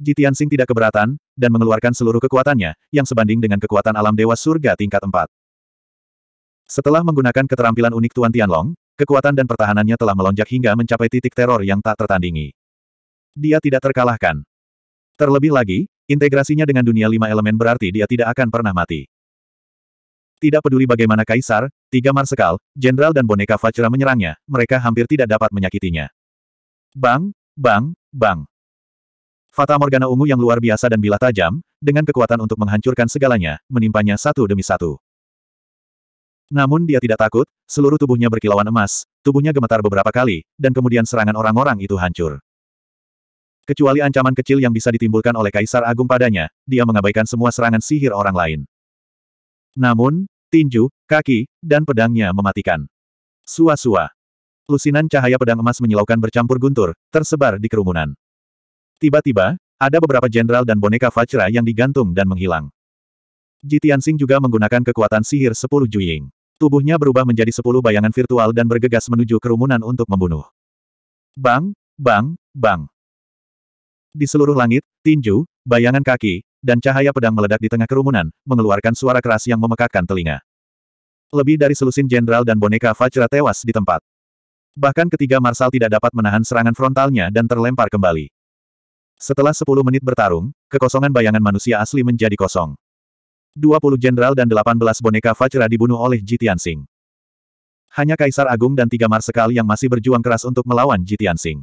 Jitian Tianxing tidak keberatan, dan mengeluarkan seluruh kekuatannya, yang sebanding dengan kekuatan alam dewa surga tingkat 4. Setelah menggunakan keterampilan unik Tuan Tianlong, kekuatan dan pertahanannya telah melonjak hingga mencapai titik teror yang tak tertandingi. Dia tidak terkalahkan. Terlebih lagi, integrasinya dengan dunia lima elemen berarti dia tidak akan pernah mati. Tidak peduli bagaimana kaisar, tiga marsekal, jenderal dan boneka Fajra menyerangnya, mereka hampir tidak dapat menyakitinya. Bang, bang, bang. Fata Morgana ungu yang luar biasa dan bila tajam, dengan kekuatan untuk menghancurkan segalanya, menimpanya satu demi satu. Namun dia tidak takut, seluruh tubuhnya berkilauan emas, tubuhnya gemetar beberapa kali, dan kemudian serangan orang-orang itu hancur. Kecuali ancaman kecil yang bisa ditimbulkan oleh Kaisar Agung padanya, dia mengabaikan semua serangan sihir orang lain. Namun, tinju, kaki, dan pedangnya mematikan. Sua-sua. Lusinan cahaya pedang emas menyilaukan bercampur guntur, tersebar di kerumunan. Tiba-tiba, ada beberapa jenderal dan boneka Vajra yang digantung dan menghilang. Jitian juga menggunakan kekuatan sihir 10 Juying. Tubuhnya berubah menjadi sepuluh bayangan virtual dan bergegas menuju kerumunan untuk membunuh. Bang, bang, bang. Di seluruh langit, tinju, bayangan kaki, dan cahaya pedang meledak di tengah kerumunan, mengeluarkan suara keras yang memekakkan telinga. Lebih dari selusin jenderal dan boneka Vajra tewas di tempat. Bahkan ketiga Marsal tidak dapat menahan serangan frontalnya dan terlempar kembali. Setelah 10 menit bertarung, kekosongan bayangan manusia asli menjadi kosong. 20 jenderal dan 18 boneka Vajra dibunuh oleh Ji Tianxing. Hanya Kaisar Agung dan tiga marsekal yang masih berjuang keras untuk melawan Ji Tianxing.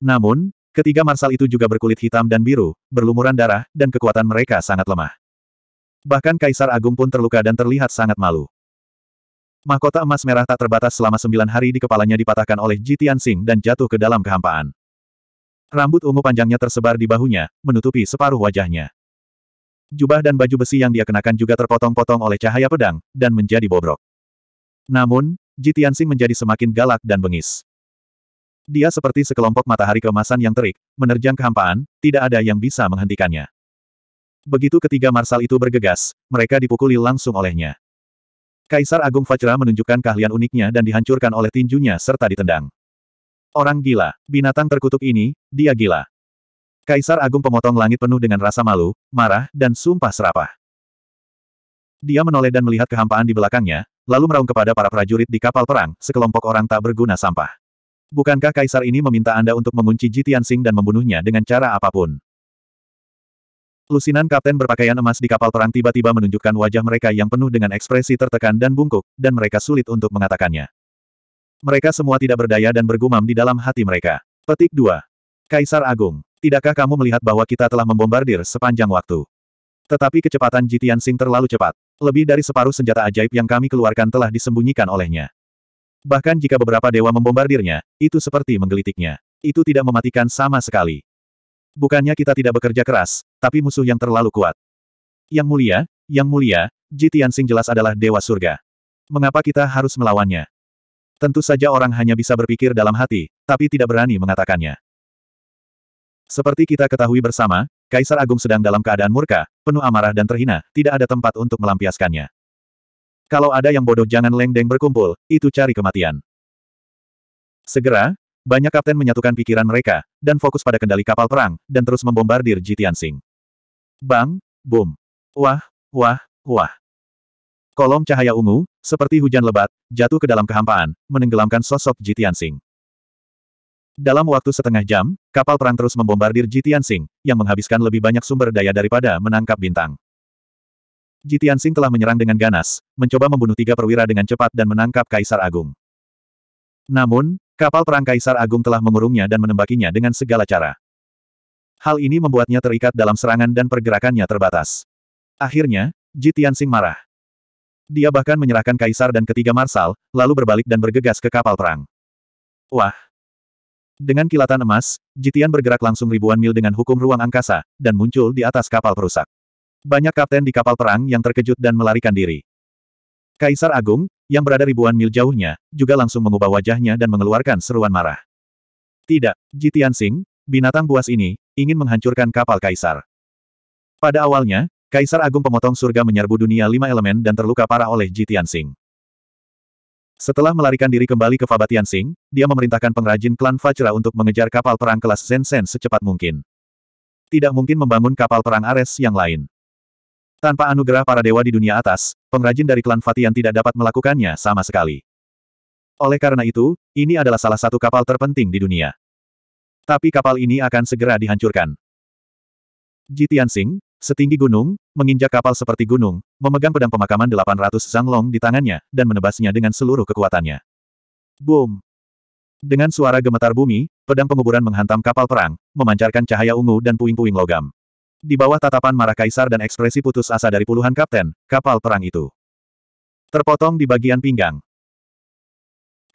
Namun, ketiga marsal itu juga berkulit hitam dan biru, berlumuran darah, dan kekuatan mereka sangat lemah. Bahkan Kaisar Agung pun terluka dan terlihat sangat malu. Mahkota emas merah tak terbatas selama sembilan hari di kepalanya dipatahkan oleh Ji Tianxing dan jatuh ke dalam kehampaan. Rambut ungu panjangnya tersebar di bahunya, menutupi separuh wajahnya. Jubah dan baju besi yang dia kenakan juga terpotong-potong oleh cahaya pedang, dan menjadi bobrok. Namun, Jitiansing menjadi semakin galak dan bengis. Dia seperti sekelompok matahari kemasan yang terik, menerjang kehampaan, tidak ada yang bisa menghentikannya. Begitu ketiga marsal itu bergegas, mereka dipukuli langsung olehnya. Kaisar Agung Fajra menunjukkan keahlian uniknya dan dihancurkan oleh tinjunya serta ditendang. Orang gila, binatang terkutuk ini, dia gila. Kaisar Agung Pemotong Langit penuh dengan rasa malu, marah, dan sumpah serapah. Dia menoleh dan melihat kehampaan di belakangnya, lalu meraung kepada para prajurit di kapal perang, sekelompok orang tak berguna sampah. Bukankah kaisar ini meminta Anda untuk mengunci Jitian Sing dan membunuhnya dengan cara apapun? Lusinan kapten berpakaian emas di kapal perang tiba-tiba menunjukkan wajah mereka yang penuh dengan ekspresi tertekan dan bungkuk, dan mereka sulit untuk mengatakannya. Mereka semua tidak berdaya dan bergumam di dalam hati mereka. Petik 2. Kaisar Agung, tidakkah kamu melihat bahwa kita telah membombardir sepanjang waktu? Tetapi kecepatan Jitian Sing terlalu cepat. Lebih dari separuh senjata ajaib yang kami keluarkan telah disembunyikan olehnya. Bahkan jika beberapa dewa membombardirnya, itu seperti menggelitiknya. Itu tidak mematikan sama sekali. Bukannya kita tidak bekerja keras, tapi musuh yang terlalu kuat. Yang mulia, yang mulia, Jitian Sing jelas adalah dewa surga. Mengapa kita harus melawannya? Tentu saja orang hanya bisa berpikir dalam hati, tapi tidak berani mengatakannya. Seperti kita ketahui bersama, Kaisar Agung sedang dalam keadaan murka, penuh amarah dan terhina, tidak ada tempat untuk melampiaskannya. Kalau ada yang bodoh jangan lengdeng berkumpul, itu cari kematian. Segera, banyak kapten menyatukan pikiran mereka, dan fokus pada kendali kapal perang, dan terus membombardir Jitian Sing. Bang, boom. Wah, wah, wah. Kolom cahaya ungu, seperti hujan lebat, jatuh ke dalam kehampaan, menenggelamkan sosok Jitian Sing. Dalam waktu setengah jam, kapal perang terus membombardir Jitian Sing, yang menghabiskan lebih banyak sumber daya daripada menangkap bintang. Jitian Sing telah menyerang dengan ganas, mencoba membunuh tiga perwira dengan cepat dan menangkap Kaisar Agung. Namun, kapal perang Kaisar Agung telah mengurungnya dan menembakinya dengan segala cara. Hal ini membuatnya terikat dalam serangan dan pergerakannya terbatas. Akhirnya, Jitian marah. Dia bahkan menyerahkan kaisar dan ketiga marsal, lalu berbalik dan bergegas ke kapal perang. Wah! Dengan kilatan emas, Jitian bergerak langsung ribuan mil dengan hukum ruang angkasa, dan muncul di atas kapal perusak. Banyak kapten di kapal perang yang terkejut dan melarikan diri. Kaisar Agung, yang berada ribuan mil jauhnya, juga langsung mengubah wajahnya dan mengeluarkan seruan marah. Tidak, Jitian Singh, binatang buas ini, ingin menghancurkan kapal Kaisar. Pada awalnya, Kaisar Agung Pemotong Surga menyerbu dunia lima elemen dan terluka parah oleh Jitian Tianxing. Setelah melarikan diri kembali ke Faba Tianxing, dia memerintahkan pengrajin klan Fajra untuk mengejar kapal perang kelas Zensen secepat mungkin. Tidak mungkin membangun kapal perang Ares yang lain. Tanpa anugerah para dewa di dunia atas, pengrajin dari klan Fatian tidak dapat melakukannya sama sekali. Oleh karena itu, ini adalah salah satu kapal terpenting di dunia. Tapi kapal ini akan segera dihancurkan. Jitian Tianxing, Setinggi gunung, menginjak kapal seperti gunung, memegang pedang pemakaman 800 Zhang Long di tangannya, dan menebasnya dengan seluruh kekuatannya. Boom! Dengan suara gemetar bumi, pedang penguburan menghantam kapal perang, memancarkan cahaya ungu dan puing-puing logam. Di bawah tatapan marah kaisar dan ekspresi putus asa dari puluhan kapten, kapal perang itu terpotong di bagian pinggang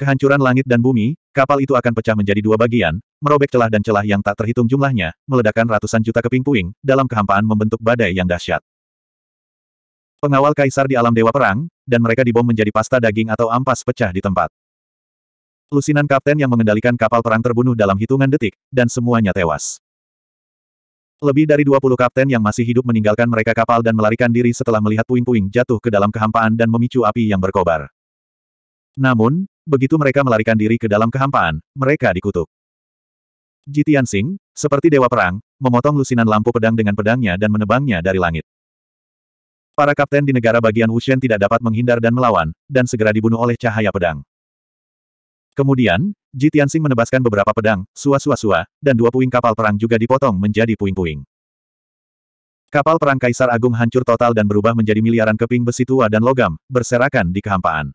kehancuran langit dan bumi, kapal itu akan pecah menjadi dua bagian, merobek celah dan celah yang tak terhitung jumlahnya, meledakkan ratusan juta keping puing, dalam kehampaan membentuk badai yang dahsyat. Pengawal kaisar di alam dewa perang, dan mereka dibom menjadi pasta daging atau ampas pecah di tempat. Lusinan kapten yang mengendalikan kapal perang terbunuh dalam hitungan detik, dan semuanya tewas. Lebih dari 20 kapten yang masih hidup meninggalkan mereka kapal dan melarikan diri setelah melihat puing-puing jatuh ke dalam kehampaan dan memicu api yang berkobar. Namun, begitu mereka melarikan diri ke dalam kehampaan, mereka dikutuk. Jitian Sing, seperti dewa perang, memotong lusinan lampu pedang dengan pedangnya dan menebangnya dari langit. Para kapten di negara bagian Wushen tidak dapat menghindar dan melawan, dan segera dibunuh oleh cahaya pedang. Kemudian, Jitian Sing menebaskan beberapa pedang, sua-sua-sua, dan dua puing kapal perang juga dipotong menjadi puing-puing. Kapal perang Kaisar Agung hancur total dan berubah menjadi miliaran keping besi tua dan logam, berserakan di kehampaan.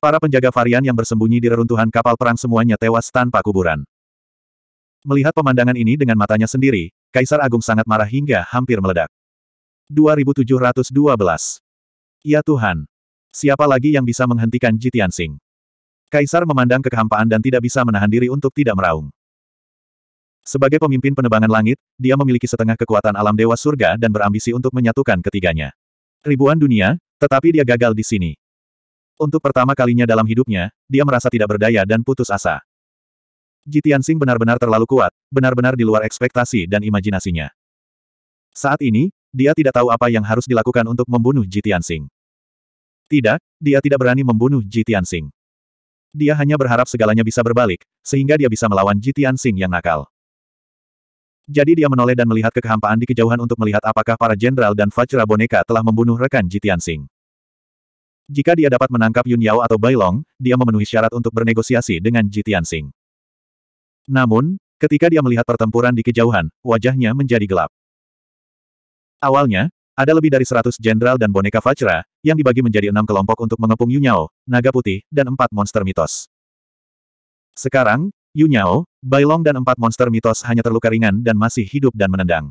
Para penjaga varian yang bersembunyi di reruntuhan kapal perang semuanya tewas tanpa kuburan. Melihat pemandangan ini dengan matanya sendiri, Kaisar Agung sangat marah hingga hampir meledak. 2712 Ya Tuhan! Siapa lagi yang bisa menghentikan Jitian Sing? Kaisar memandang kekehampaan dan tidak bisa menahan diri untuk tidak meraung. Sebagai pemimpin penebangan langit, dia memiliki setengah kekuatan alam dewa surga dan berambisi untuk menyatukan ketiganya. Ribuan dunia, tetapi dia gagal di sini. Untuk pertama kalinya dalam hidupnya, dia merasa tidak berdaya dan putus asa. Jitian Sing benar-benar terlalu kuat, benar-benar di luar ekspektasi dan imajinasinya. Saat ini, dia tidak tahu apa yang harus dilakukan untuk membunuh Jitian Sing. Tidak, dia tidak berani membunuh Jitian Sing. Dia hanya berharap segalanya bisa berbalik, sehingga dia bisa melawan Jitian Sing yang nakal. Jadi dia menoleh dan melihat kekehampaan di kejauhan untuk melihat apakah para jenderal dan Fajra boneka telah membunuh rekan Jitian Sing. Jika dia dapat menangkap Yun Yao atau Bai Long, dia memenuhi syarat untuk bernegosiasi dengan Ji Tianxing. Namun, ketika dia melihat pertempuran di kejauhan, wajahnya menjadi gelap. Awalnya, ada lebih dari 100 jenderal dan boneka Vajra, yang dibagi menjadi enam kelompok untuk mengepung Yun Yao, Naga Putih, dan empat monster mitos. Sekarang, Yun Yao, Bai Long dan empat monster mitos hanya terluka ringan dan masih hidup dan menendang.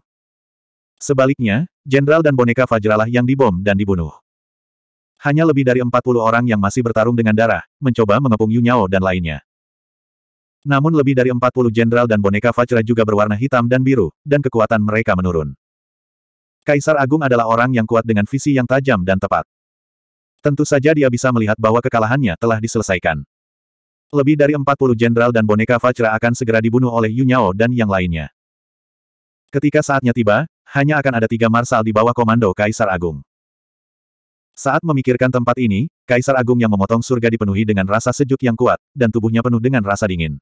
Sebaliknya, jenderal dan boneka Fajralah yang dibom dan dibunuh. Hanya lebih dari 40 orang yang masih bertarung dengan darah, mencoba mengepung Yu dan lainnya. Namun lebih dari 40 jenderal dan boneka Fajra juga berwarna hitam dan biru, dan kekuatan mereka menurun. Kaisar Agung adalah orang yang kuat dengan visi yang tajam dan tepat. Tentu saja dia bisa melihat bahwa kekalahannya telah diselesaikan. Lebih dari 40 jenderal dan boneka Fajra akan segera dibunuh oleh Yu dan yang lainnya. Ketika saatnya tiba, hanya akan ada tiga marsal di bawah komando Kaisar Agung. Saat memikirkan tempat ini, Kaisar Agung yang memotong surga dipenuhi dengan rasa sejuk yang kuat, dan tubuhnya penuh dengan rasa dingin.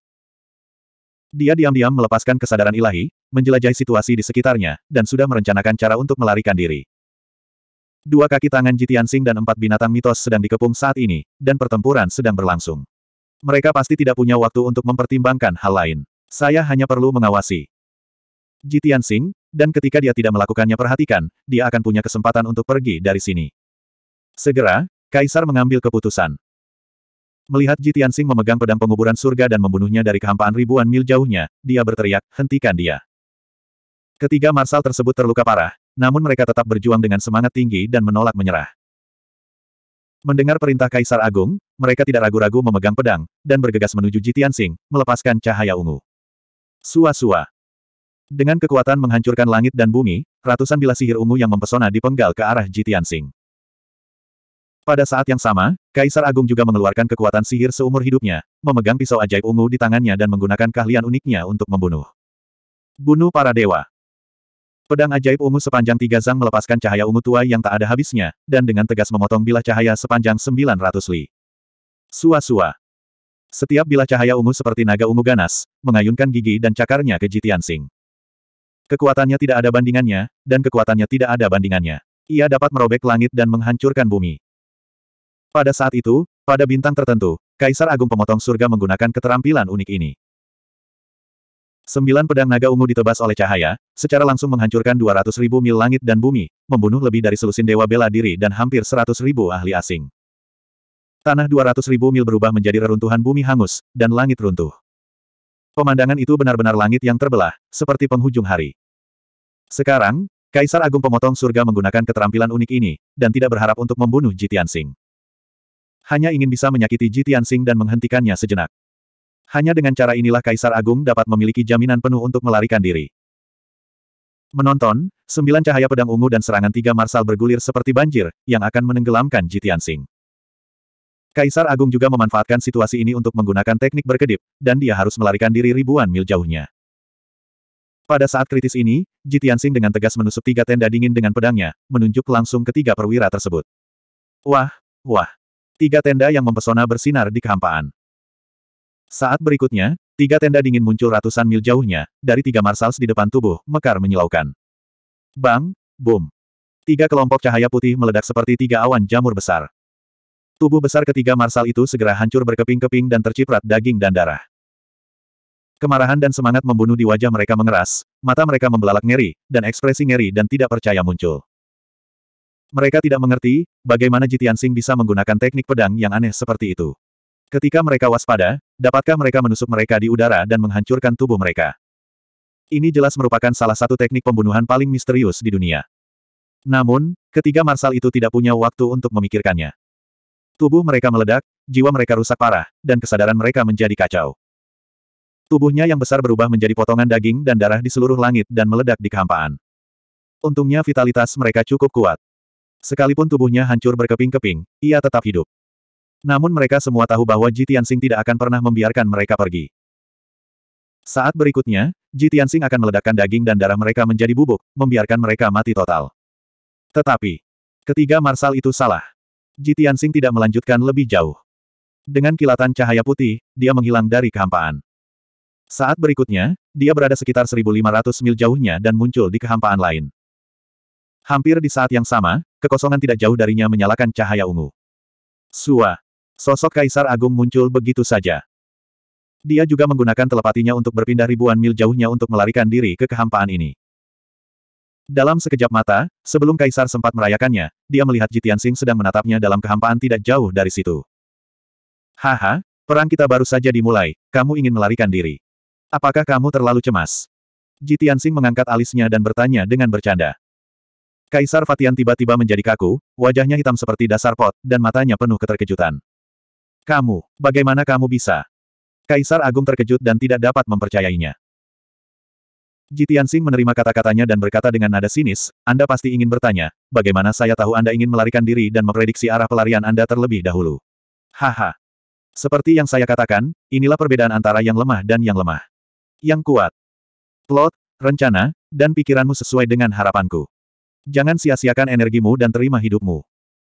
Dia diam-diam melepaskan kesadaran ilahi, menjelajahi situasi di sekitarnya, dan sudah merencanakan cara untuk melarikan diri. Dua kaki tangan Jitian Sing dan empat binatang mitos sedang dikepung saat ini, dan pertempuran sedang berlangsung. Mereka pasti tidak punya waktu untuk mempertimbangkan hal lain. Saya hanya perlu mengawasi. Jitian Sing, dan ketika dia tidak melakukannya perhatikan, dia akan punya kesempatan untuk pergi dari sini. Segera, Kaisar mengambil keputusan. Melihat Jitiansing memegang pedang penguburan surga dan membunuhnya dari kehampaan ribuan mil jauhnya, dia berteriak, hentikan dia. Ketiga marsal tersebut terluka parah, namun mereka tetap berjuang dengan semangat tinggi dan menolak menyerah. Mendengar perintah Kaisar Agung, mereka tidak ragu-ragu memegang pedang, dan bergegas menuju Jitiansing, melepaskan cahaya ungu. Sua-sua, dengan kekuatan menghancurkan langit dan bumi, ratusan bila sihir ungu yang mempesona dipenggal ke arah Jitiansing. Pada saat yang sama, Kaisar Agung juga mengeluarkan kekuatan sihir seumur hidupnya, memegang pisau ajaib ungu di tangannya dan menggunakan keahlian uniknya untuk membunuh. Bunuh para dewa. Pedang ajaib ungu sepanjang tiga zang melepaskan cahaya ungu tua yang tak ada habisnya, dan dengan tegas memotong bilah cahaya sepanjang 900 li. Sua-sua. Setiap bilah cahaya ungu seperti naga ungu ganas, mengayunkan gigi dan cakarnya ke Jitian Sing. Kekuatannya tidak ada bandingannya, dan kekuatannya tidak ada bandingannya. Ia dapat merobek langit dan menghancurkan bumi. Pada saat itu, pada bintang tertentu, Kaisar Agung Pemotong Surga menggunakan keterampilan unik ini. Sembilan pedang naga ungu ditebas oleh cahaya, secara langsung menghancurkan 200 ribu mil langit dan bumi, membunuh lebih dari selusin dewa bela diri dan hampir 100 ribu ahli asing. Tanah 200 ribu mil berubah menjadi reruntuhan bumi hangus, dan langit runtuh. Pemandangan itu benar-benar langit yang terbelah, seperti penghujung hari. Sekarang, Kaisar Agung Pemotong Surga menggunakan keterampilan unik ini, dan tidak berharap untuk membunuh Jitian Singh hanya ingin bisa menyakiti Ji Tianxing dan menghentikannya sejenak. Hanya dengan cara inilah Kaisar Agung dapat memiliki jaminan penuh untuk melarikan diri. Menonton, sembilan cahaya pedang ungu dan serangan tiga marsal bergulir seperti banjir, yang akan menenggelamkan Ji Tianxing. Kaisar Agung juga memanfaatkan situasi ini untuk menggunakan teknik berkedip, dan dia harus melarikan diri ribuan mil jauhnya. Pada saat kritis ini, Jitiansing dengan tegas menusuk tiga tenda dingin dengan pedangnya, menunjuk langsung ketiga perwira tersebut. Wah, wah. Tiga tenda yang mempesona bersinar di kehampaan. Saat berikutnya, tiga tenda dingin muncul ratusan mil jauhnya, dari tiga marsals di depan tubuh, mekar menyilaukan. Bang, boom. Tiga kelompok cahaya putih meledak seperti tiga awan jamur besar. Tubuh besar ketiga marsal itu segera hancur berkeping-keping dan terciprat daging dan darah. Kemarahan dan semangat membunuh di wajah mereka mengeras, mata mereka membelalak ngeri, dan ekspresi ngeri dan tidak percaya muncul. Mereka tidak mengerti, bagaimana Jitian Sing bisa menggunakan teknik pedang yang aneh seperti itu. Ketika mereka waspada, dapatkah mereka menusuk mereka di udara dan menghancurkan tubuh mereka? Ini jelas merupakan salah satu teknik pembunuhan paling misterius di dunia. Namun, ketiga marsal itu tidak punya waktu untuk memikirkannya. Tubuh mereka meledak, jiwa mereka rusak parah, dan kesadaran mereka menjadi kacau. Tubuhnya yang besar berubah menjadi potongan daging dan darah di seluruh langit dan meledak di kehampaan. Untungnya vitalitas mereka cukup kuat. Sekalipun tubuhnya hancur berkeping-keping, ia tetap hidup. Namun mereka semua tahu bahwa Ji Tianxing tidak akan pernah membiarkan mereka pergi. Saat berikutnya, Ji Tianxing akan meledakkan daging dan darah mereka menjadi bubuk, membiarkan mereka mati total. Tetapi, ketiga marsal itu salah. Ji Tianxing tidak melanjutkan lebih jauh. Dengan kilatan cahaya putih, dia menghilang dari kehampaan. Saat berikutnya, dia berada sekitar 1500 mil jauhnya dan muncul di kehampaan lain. Hampir di saat yang sama, kekosongan tidak jauh darinya menyalakan cahaya ungu. Sua. Sosok Kaisar Agung muncul begitu saja. Dia juga menggunakan telepatinya untuk berpindah ribuan mil jauhnya untuk melarikan diri ke kehampaan ini. Dalam sekejap mata, sebelum Kaisar sempat merayakannya, dia melihat Jitian Sing sedang menatapnya dalam kehampaan tidak jauh dari situ. Haha, perang kita baru saja dimulai, kamu ingin melarikan diri. Apakah kamu terlalu cemas? Jitian Sing mengangkat alisnya dan bertanya dengan bercanda. Kaisar Fatian tiba-tiba menjadi kaku, wajahnya hitam seperti dasar pot, dan matanya penuh keterkejutan. Kamu, bagaimana kamu bisa? Kaisar Agung terkejut dan tidak dapat mempercayainya. Jitiansing menerima kata-katanya dan berkata dengan nada sinis, Anda pasti ingin bertanya, bagaimana saya tahu Anda ingin melarikan diri dan memprediksi arah pelarian Anda terlebih dahulu. Haha. Seperti yang saya katakan, inilah perbedaan antara yang lemah dan yang lemah. Yang kuat. Plot, rencana, dan pikiranmu sesuai dengan harapanku. Jangan sia-siakan energimu dan terima hidupmu.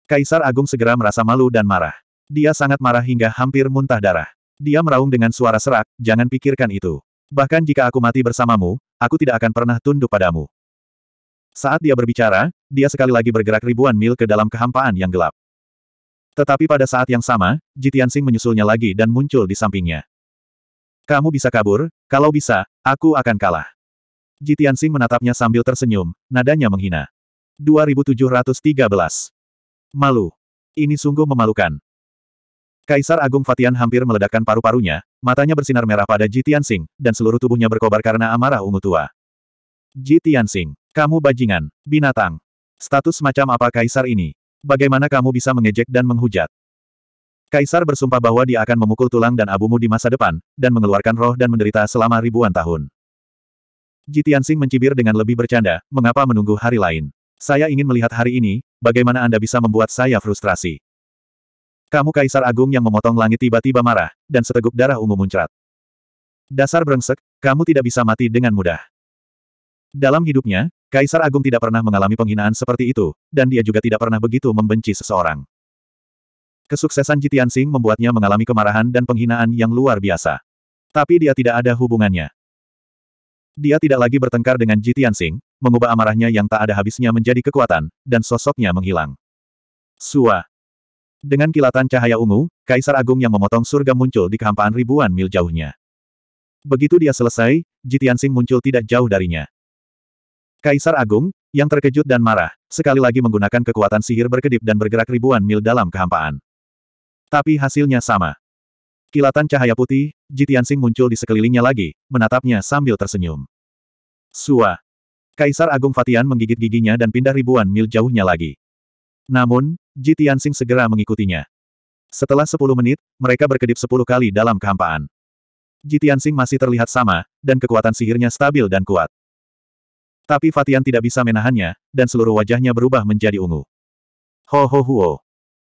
Kaisar Agung segera merasa malu dan marah. Dia sangat marah hingga hampir muntah darah. Dia meraung dengan suara serak, jangan pikirkan itu. Bahkan jika aku mati bersamamu, aku tidak akan pernah tunduk padamu. Saat dia berbicara, dia sekali lagi bergerak ribuan mil ke dalam kehampaan yang gelap. Tetapi pada saat yang sama, Jitian Sing menyusulnya lagi dan muncul di sampingnya. Kamu bisa kabur, kalau bisa, aku akan kalah. Jitian Sing menatapnya sambil tersenyum, nadanya menghina. 2713. Malu. Ini sungguh memalukan. Kaisar Agung Fatian hampir meledakkan paru-parunya, matanya bersinar merah pada Ji Tianxing, dan seluruh tubuhnya berkobar karena amarah ungu tua. Ji Tianxing, kamu bajingan, binatang. Status macam apa kaisar ini? Bagaimana kamu bisa mengejek dan menghujat? Kaisar bersumpah bahwa dia akan memukul tulang dan abumu di masa depan, dan mengeluarkan roh dan menderita selama ribuan tahun. Ji Tianxing mencibir dengan lebih bercanda, mengapa menunggu hari lain? Saya ingin melihat hari ini, bagaimana Anda bisa membuat saya frustrasi. Kamu Kaisar Agung yang memotong langit tiba-tiba marah, dan seteguk darah ungu muncrat. Dasar brengsek, kamu tidak bisa mati dengan mudah. Dalam hidupnya, Kaisar Agung tidak pernah mengalami penghinaan seperti itu, dan dia juga tidak pernah begitu membenci seseorang. Kesuksesan Jitian Sing membuatnya mengalami kemarahan dan penghinaan yang luar biasa. Tapi dia tidak ada hubungannya. Dia tidak lagi bertengkar dengan Jitian Sing, mengubah amarahnya yang tak ada habisnya menjadi kekuatan, dan sosoknya menghilang. Sua. Dengan kilatan cahaya ungu, Kaisar Agung yang memotong surga muncul di kehampaan ribuan mil jauhnya. Begitu dia selesai, Jitiansing muncul tidak jauh darinya. Kaisar Agung, yang terkejut dan marah, sekali lagi menggunakan kekuatan sihir berkedip dan bergerak ribuan mil dalam kehampaan. Tapi hasilnya sama. Kilatan cahaya putih, Jitiansing muncul di sekelilingnya lagi, menatapnya sambil tersenyum. Suah. Kaisar Agung Fatian menggigit giginya dan pindah ribuan mil jauhnya lagi. Namun, Ji Tianxing segera mengikutinya. Setelah 10 menit, mereka berkedip 10 kali dalam kehampaan. Ji Tianxing masih terlihat sama, dan kekuatan sihirnya stabil dan kuat. Tapi Fatian tidak bisa menahannya, dan seluruh wajahnya berubah menjadi ungu. Ho ho huo.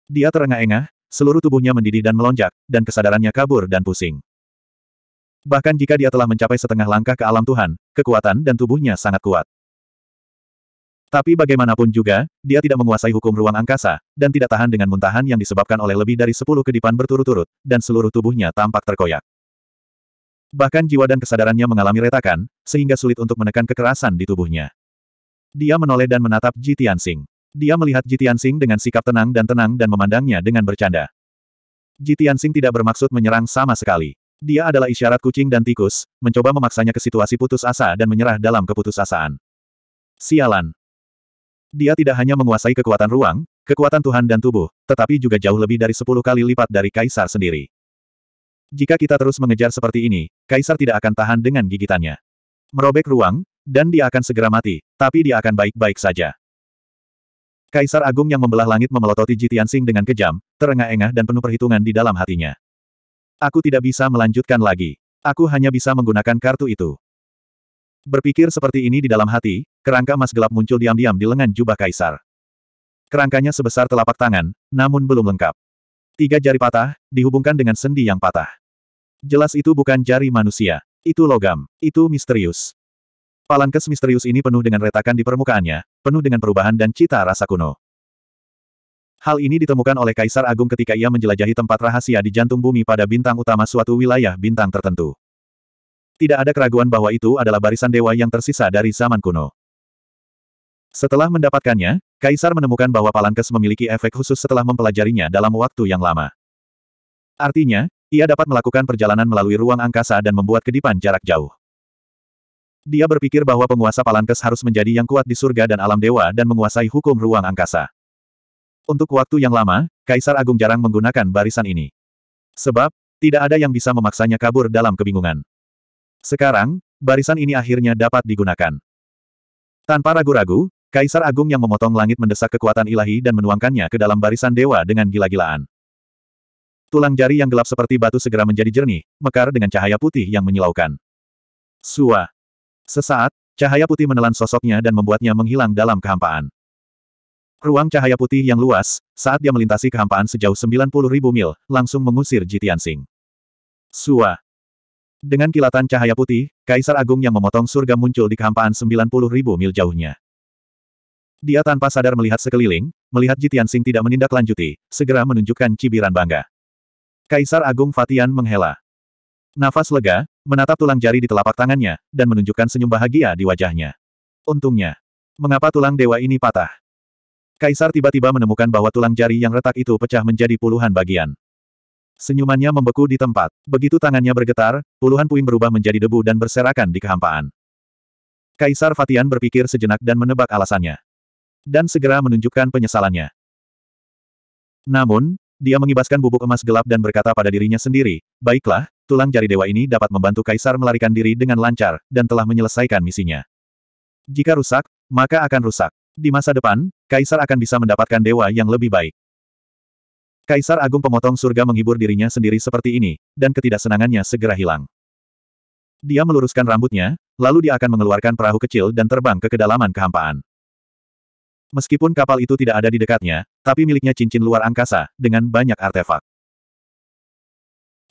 Dia terengah-engah, seluruh tubuhnya mendidih dan melonjak, dan kesadarannya kabur dan pusing. Bahkan jika dia telah mencapai setengah langkah ke alam Tuhan, kekuatan dan tubuhnya sangat kuat. Tapi bagaimanapun juga, dia tidak menguasai hukum ruang angkasa, dan tidak tahan dengan muntahan yang disebabkan oleh lebih dari sepuluh kedipan berturut-turut, dan seluruh tubuhnya tampak terkoyak. Bahkan jiwa dan kesadarannya mengalami retakan, sehingga sulit untuk menekan kekerasan di tubuhnya. Dia menoleh dan menatap Ji Tianxing. Dia melihat Ji Tianxing dengan sikap tenang dan tenang dan memandangnya dengan bercanda. Ji Tianxing tidak bermaksud menyerang sama sekali. Dia adalah isyarat kucing dan tikus, mencoba memaksanya ke situasi putus asa dan menyerah dalam keputusasaan. Sialan. Dia tidak hanya menguasai kekuatan ruang, kekuatan Tuhan dan tubuh, tetapi juga jauh lebih dari sepuluh kali lipat dari Kaisar sendiri. Jika kita terus mengejar seperti ini, Kaisar tidak akan tahan dengan gigitannya. Merobek ruang, dan dia akan segera mati, tapi dia akan baik-baik saja. Kaisar Agung yang membelah langit memelototi Jitian Jitiansing dengan kejam, terengah-engah dan penuh perhitungan di dalam hatinya. Aku tidak bisa melanjutkan lagi. Aku hanya bisa menggunakan kartu itu. Berpikir seperti ini di dalam hati, kerangka emas gelap muncul diam-diam di lengan jubah kaisar. Kerangkanya sebesar telapak tangan, namun belum lengkap. Tiga jari patah, dihubungkan dengan sendi yang patah. Jelas itu bukan jari manusia. Itu logam. Itu misterius. Palankes misterius ini penuh dengan retakan di permukaannya, penuh dengan perubahan dan cita rasa kuno. Hal ini ditemukan oleh Kaisar Agung ketika ia menjelajahi tempat rahasia di jantung bumi pada bintang utama suatu wilayah bintang tertentu. Tidak ada keraguan bahwa itu adalah barisan dewa yang tersisa dari zaman kuno. Setelah mendapatkannya, Kaisar menemukan bahwa Palankes memiliki efek khusus setelah mempelajarinya dalam waktu yang lama. Artinya, ia dapat melakukan perjalanan melalui ruang angkasa dan membuat kedipan jarak jauh. Dia berpikir bahwa penguasa Palankes harus menjadi yang kuat di surga dan alam dewa dan menguasai hukum ruang angkasa. Untuk waktu yang lama, Kaisar Agung jarang menggunakan barisan ini. Sebab, tidak ada yang bisa memaksanya kabur dalam kebingungan. Sekarang, barisan ini akhirnya dapat digunakan. Tanpa ragu-ragu, Kaisar Agung yang memotong langit mendesak kekuatan ilahi dan menuangkannya ke dalam barisan dewa dengan gila-gilaan. Tulang jari yang gelap seperti batu segera menjadi jernih, mekar dengan cahaya putih yang menyilaukan. Sua. Sesaat, cahaya putih menelan sosoknya dan membuatnya menghilang dalam kehampaan. Ruang cahaya putih yang luas, saat dia melintasi kehampaan sejauh 90 ribu mil, langsung mengusir Jitiansing. Sua. Dengan kilatan cahaya putih, Kaisar Agung yang memotong surga muncul di kehampaan 90 ribu mil jauhnya. Dia tanpa sadar melihat sekeliling, melihat Jitiansing tidak menindaklanjuti, segera menunjukkan cibiran bangga. Kaisar Agung Fatian menghela. Nafas lega, menatap tulang jari di telapak tangannya, dan menunjukkan senyum bahagia di wajahnya. Untungnya. Mengapa tulang dewa ini patah? Kaisar tiba-tiba menemukan bahwa tulang jari yang retak itu pecah menjadi puluhan bagian. Senyumannya membeku di tempat. Begitu tangannya bergetar, puluhan puing berubah menjadi debu dan berserakan di kehampaan. Kaisar Fatian berpikir sejenak dan menebak alasannya. Dan segera menunjukkan penyesalannya. Namun, dia mengibaskan bubuk emas gelap dan berkata pada dirinya sendiri, baiklah, tulang jari dewa ini dapat membantu kaisar melarikan diri dengan lancar, dan telah menyelesaikan misinya. Jika rusak, maka akan rusak. Di masa depan, Kaisar akan bisa mendapatkan dewa yang lebih baik. Kaisar Agung Pemotong Surga menghibur dirinya sendiri seperti ini, dan ketidaksenangannya segera hilang. Dia meluruskan rambutnya, lalu dia akan mengeluarkan perahu kecil dan terbang ke kedalaman kehampaan. Meskipun kapal itu tidak ada di dekatnya, tapi miliknya cincin luar angkasa, dengan banyak artefak.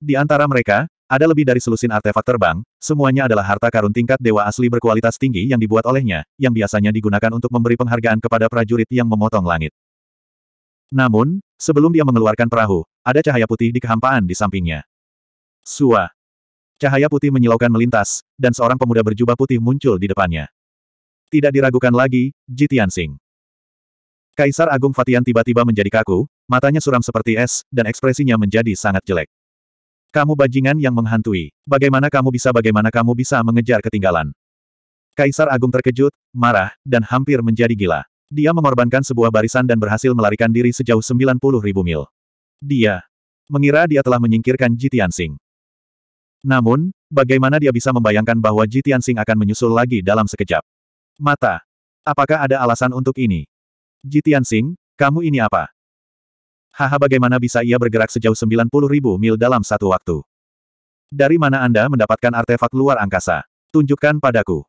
Di antara mereka, ada lebih dari selusin artefak terbang, semuanya adalah harta karun tingkat dewa asli berkualitas tinggi yang dibuat olehnya, yang biasanya digunakan untuk memberi penghargaan kepada prajurit yang memotong langit. Namun, sebelum dia mengeluarkan perahu, ada cahaya putih di kehampaan di sampingnya. Sua. Cahaya putih menyilaukan melintas, dan seorang pemuda berjubah putih muncul di depannya. Tidak diragukan lagi, Jitian Singh. Kaisar Agung Fatian tiba-tiba menjadi kaku, matanya suram seperti es, dan ekspresinya menjadi sangat jelek. Kamu bajingan yang menghantui. Bagaimana kamu bisa bagaimana kamu bisa mengejar ketinggalan? Kaisar Agung terkejut, marah, dan hampir menjadi gila. Dia mengorbankan sebuah barisan dan berhasil melarikan diri sejauh 90 ribu mil. Dia mengira dia telah menyingkirkan Jitian Sing. Namun, bagaimana dia bisa membayangkan bahwa Jitian Sing akan menyusul lagi dalam sekejap? Mata. Apakah ada alasan untuk ini? Jitian Sing, kamu ini apa? Haha bagaimana bisa ia bergerak sejauh 90 ribu mil dalam satu waktu? Dari mana Anda mendapatkan artefak luar angkasa? Tunjukkan padaku.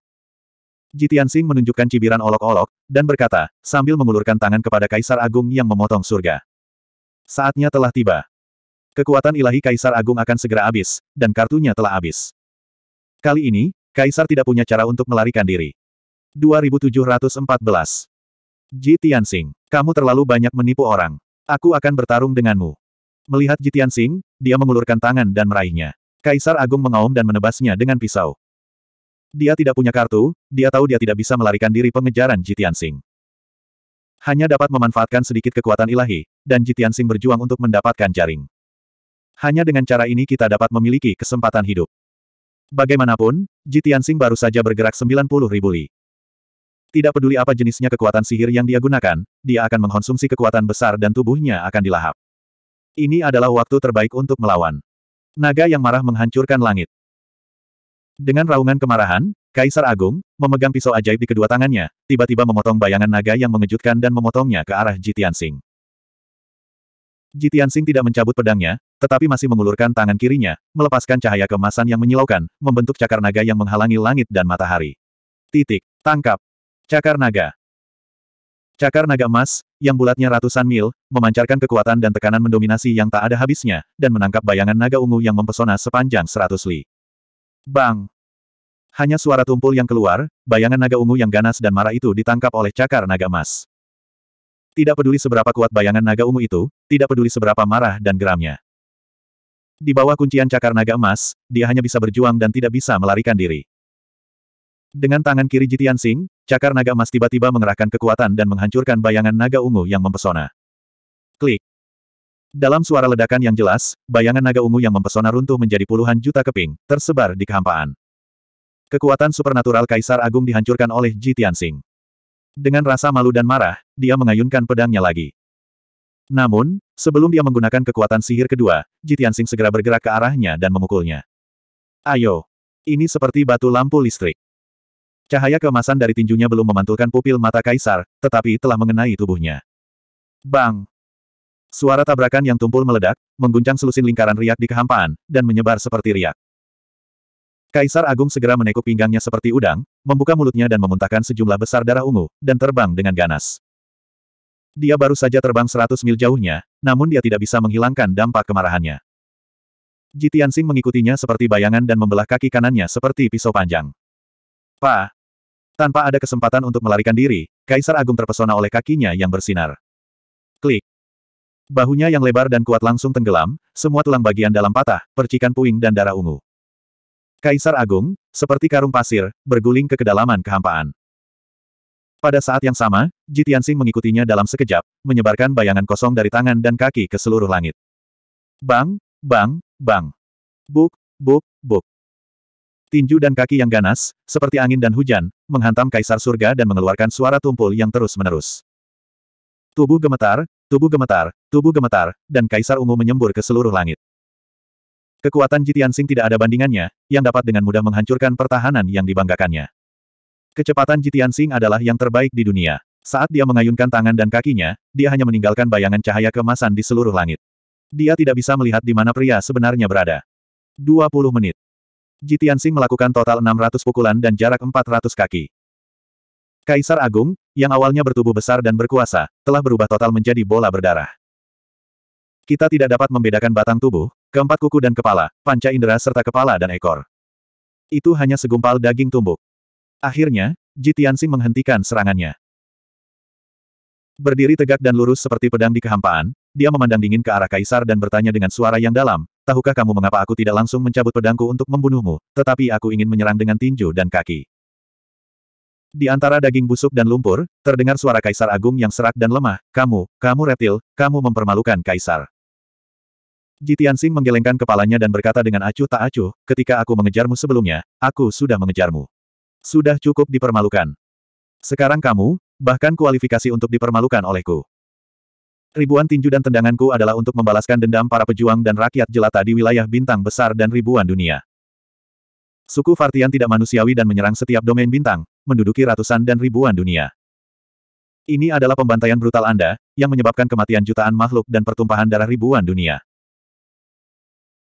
Jitian Sing menunjukkan cibiran olok-olok, dan berkata, sambil mengulurkan tangan kepada Kaisar Agung yang memotong surga. Saatnya telah tiba. Kekuatan ilahi Kaisar Agung akan segera habis, dan kartunya telah habis. Kali ini, Kaisar tidak punya cara untuk melarikan diri. 2714 Jitian Tianxing, kamu terlalu banyak menipu orang. Aku akan bertarung denganmu. Melihat Jitian Sing, dia mengulurkan tangan dan meraihnya. Kaisar Agung mengaum dan menebasnya dengan pisau. Dia tidak punya kartu, dia tahu dia tidak bisa melarikan diri pengejaran Jitian Sing. Hanya dapat memanfaatkan sedikit kekuatan ilahi, dan Jitian Sing berjuang untuk mendapatkan jaring. Hanya dengan cara ini kita dapat memiliki kesempatan hidup. Bagaimanapun, Jitian Sing baru saja bergerak 90 ribu li. Tidak peduli apa jenisnya kekuatan sihir yang dia gunakan, dia akan mengkonsumsi kekuatan besar dan tubuhnya akan dilahap. Ini adalah waktu terbaik untuk melawan. Naga yang marah menghancurkan langit. Dengan raungan kemarahan, Kaisar Agung, memegang pisau ajaib di kedua tangannya, tiba-tiba memotong bayangan naga yang mengejutkan dan memotongnya ke arah Jitian Sing. Jitian Sing tidak mencabut pedangnya, tetapi masih mengulurkan tangan kirinya, melepaskan cahaya kemasan yang menyilaukan, membentuk cakar naga yang menghalangi langit dan matahari. Titik, tangkap, Cakar naga. Cakar naga emas, yang bulatnya ratusan mil, memancarkan kekuatan dan tekanan mendominasi yang tak ada habisnya, dan menangkap bayangan naga ungu yang mempesona sepanjang seratus li. Bang! Hanya suara tumpul yang keluar, bayangan naga ungu yang ganas dan marah itu ditangkap oleh cakar naga emas. Tidak peduli seberapa kuat bayangan naga ungu itu, tidak peduli seberapa marah dan geramnya. Di bawah kuncian cakar naga emas, dia hanya bisa berjuang dan tidak bisa melarikan diri. Dengan tangan kiri Jitian Sing, cakar naga emas tiba-tiba mengerahkan kekuatan dan menghancurkan bayangan naga ungu yang mempesona. Klik. Dalam suara ledakan yang jelas, bayangan naga ungu yang mempesona runtuh menjadi puluhan juta keping, tersebar di kehampaan. Kekuatan supernatural Kaisar Agung dihancurkan oleh Jitian Sing. Dengan rasa malu dan marah, dia mengayunkan pedangnya lagi. Namun, sebelum dia menggunakan kekuatan sihir kedua, Jitian Sing segera bergerak ke arahnya dan memukulnya. Ayo! Ini seperti batu lampu listrik. Cahaya kemasan dari tinjunya belum memantulkan pupil mata kaisar, tetapi telah mengenai tubuhnya. Bang! Suara tabrakan yang tumpul meledak, mengguncang selusin lingkaran riak di kehampaan, dan menyebar seperti riak. Kaisar Agung segera menekuk pinggangnya seperti udang, membuka mulutnya dan memuntahkan sejumlah besar darah ungu, dan terbang dengan ganas. Dia baru saja terbang seratus mil jauhnya, namun dia tidak bisa menghilangkan dampak kemarahannya. Jitian Sing mengikutinya seperti bayangan dan membelah kaki kanannya seperti pisau panjang. Pa! Tanpa ada kesempatan untuk melarikan diri, Kaisar Agung terpesona oleh kakinya yang bersinar. Klik. Bahunya yang lebar dan kuat langsung tenggelam, semua tulang bagian dalam patah, percikan puing dan darah ungu. Kaisar Agung, seperti karung pasir, berguling ke kedalaman kehampaan. Pada saat yang sama, Jitiansing mengikutinya dalam sekejap, menyebarkan bayangan kosong dari tangan dan kaki ke seluruh langit. Bang, bang, bang. Buk, buk, buk. Tinju dan kaki yang ganas, seperti angin dan hujan, menghantam kaisar surga dan mengeluarkan suara tumpul yang terus-menerus. Tubuh gemetar, tubuh gemetar, tubuh gemetar, dan kaisar ungu menyembur ke seluruh langit. Kekuatan Jitian Sing tidak ada bandingannya, yang dapat dengan mudah menghancurkan pertahanan yang dibanggakannya. Kecepatan Jitian Sing adalah yang terbaik di dunia. Saat dia mengayunkan tangan dan kakinya, dia hanya meninggalkan bayangan cahaya kemasan di seluruh langit. Dia tidak bisa melihat di mana pria sebenarnya berada. 20 menit. Ji Tianxing melakukan total 600 pukulan dan jarak 400 kaki. Kaisar Agung, yang awalnya bertubuh besar dan berkuasa, telah berubah total menjadi bola berdarah. Kita tidak dapat membedakan batang tubuh, keempat kuku dan kepala, panca indera serta kepala dan ekor. Itu hanya segumpal daging tumbuk. Akhirnya, Ji Tianxing menghentikan serangannya. Berdiri tegak dan lurus seperti pedang di kehampaan, dia memandang dingin ke arah kaisar dan bertanya dengan suara yang dalam, tahukah kamu mengapa aku tidak langsung mencabut pedangku untuk membunuhmu, tetapi aku ingin menyerang dengan tinju dan kaki. Di antara daging busuk dan lumpur, terdengar suara Kaisar Agung yang serak dan lemah, kamu, kamu reptil, kamu mempermalukan Kaisar. Jitian Sing menggelengkan kepalanya dan berkata dengan acuh tak acuh, ketika aku mengejarmu sebelumnya, aku sudah mengejarmu. Sudah cukup dipermalukan. Sekarang kamu, bahkan kualifikasi untuk dipermalukan olehku. Ribuan tinju dan tendanganku adalah untuk membalaskan dendam para pejuang dan rakyat jelata di wilayah bintang besar dan ribuan dunia. Suku Fartian tidak manusiawi dan menyerang setiap domain bintang, menduduki ratusan dan ribuan dunia. Ini adalah pembantaian brutal Anda, yang menyebabkan kematian jutaan makhluk dan pertumpahan darah ribuan dunia.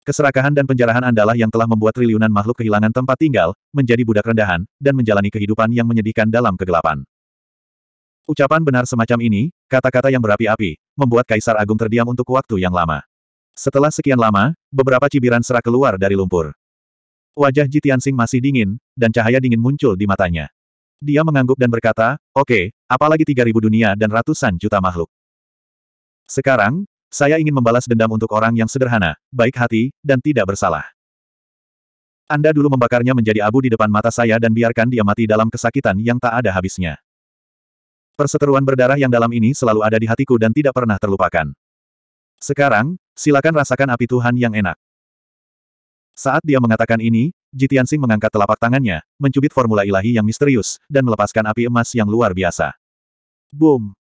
Keserakahan dan penjarahan Andalah yang telah membuat triliunan makhluk kehilangan tempat tinggal, menjadi budak rendahan, dan menjalani kehidupan yang menyedihkan dalam kegelapan. Ucapan benar semacam ini, kata-kata yang berapi-api, membuat Kaisar Agung terdiam untuk waktu yang lama. Setelah sekian lama, beberapa cibiran serak keluar dari lumpur. Wajah Jitiansing masih dingin, dan cahaya dingin muncul di matanya. Dia mengangguk dan berkata, oke, okay, apalagi ribu dunia dan ratusan juta makhluk. Sekarang, saya ingin membalas dendam untuk orang yang sederhana, baik hati, dan tidak bersalah. Anda dulu membakarnya menjadi abu di depan mata saya dan biarkan dia mati dalam kesakitan yang tak ada habisnya. Perseteruan berdarah yang dalam ini selalu ada di hatiku dan tidak pernah terlupakan. Sekarang, silakan rasakan api Tuhan yang enak. Saat dia mengatakan ini, Sing mengangkat telapak tangannya, mencubit formula ilahi yang misterius, dan melepaskan api emas yang luar biasa. Boom!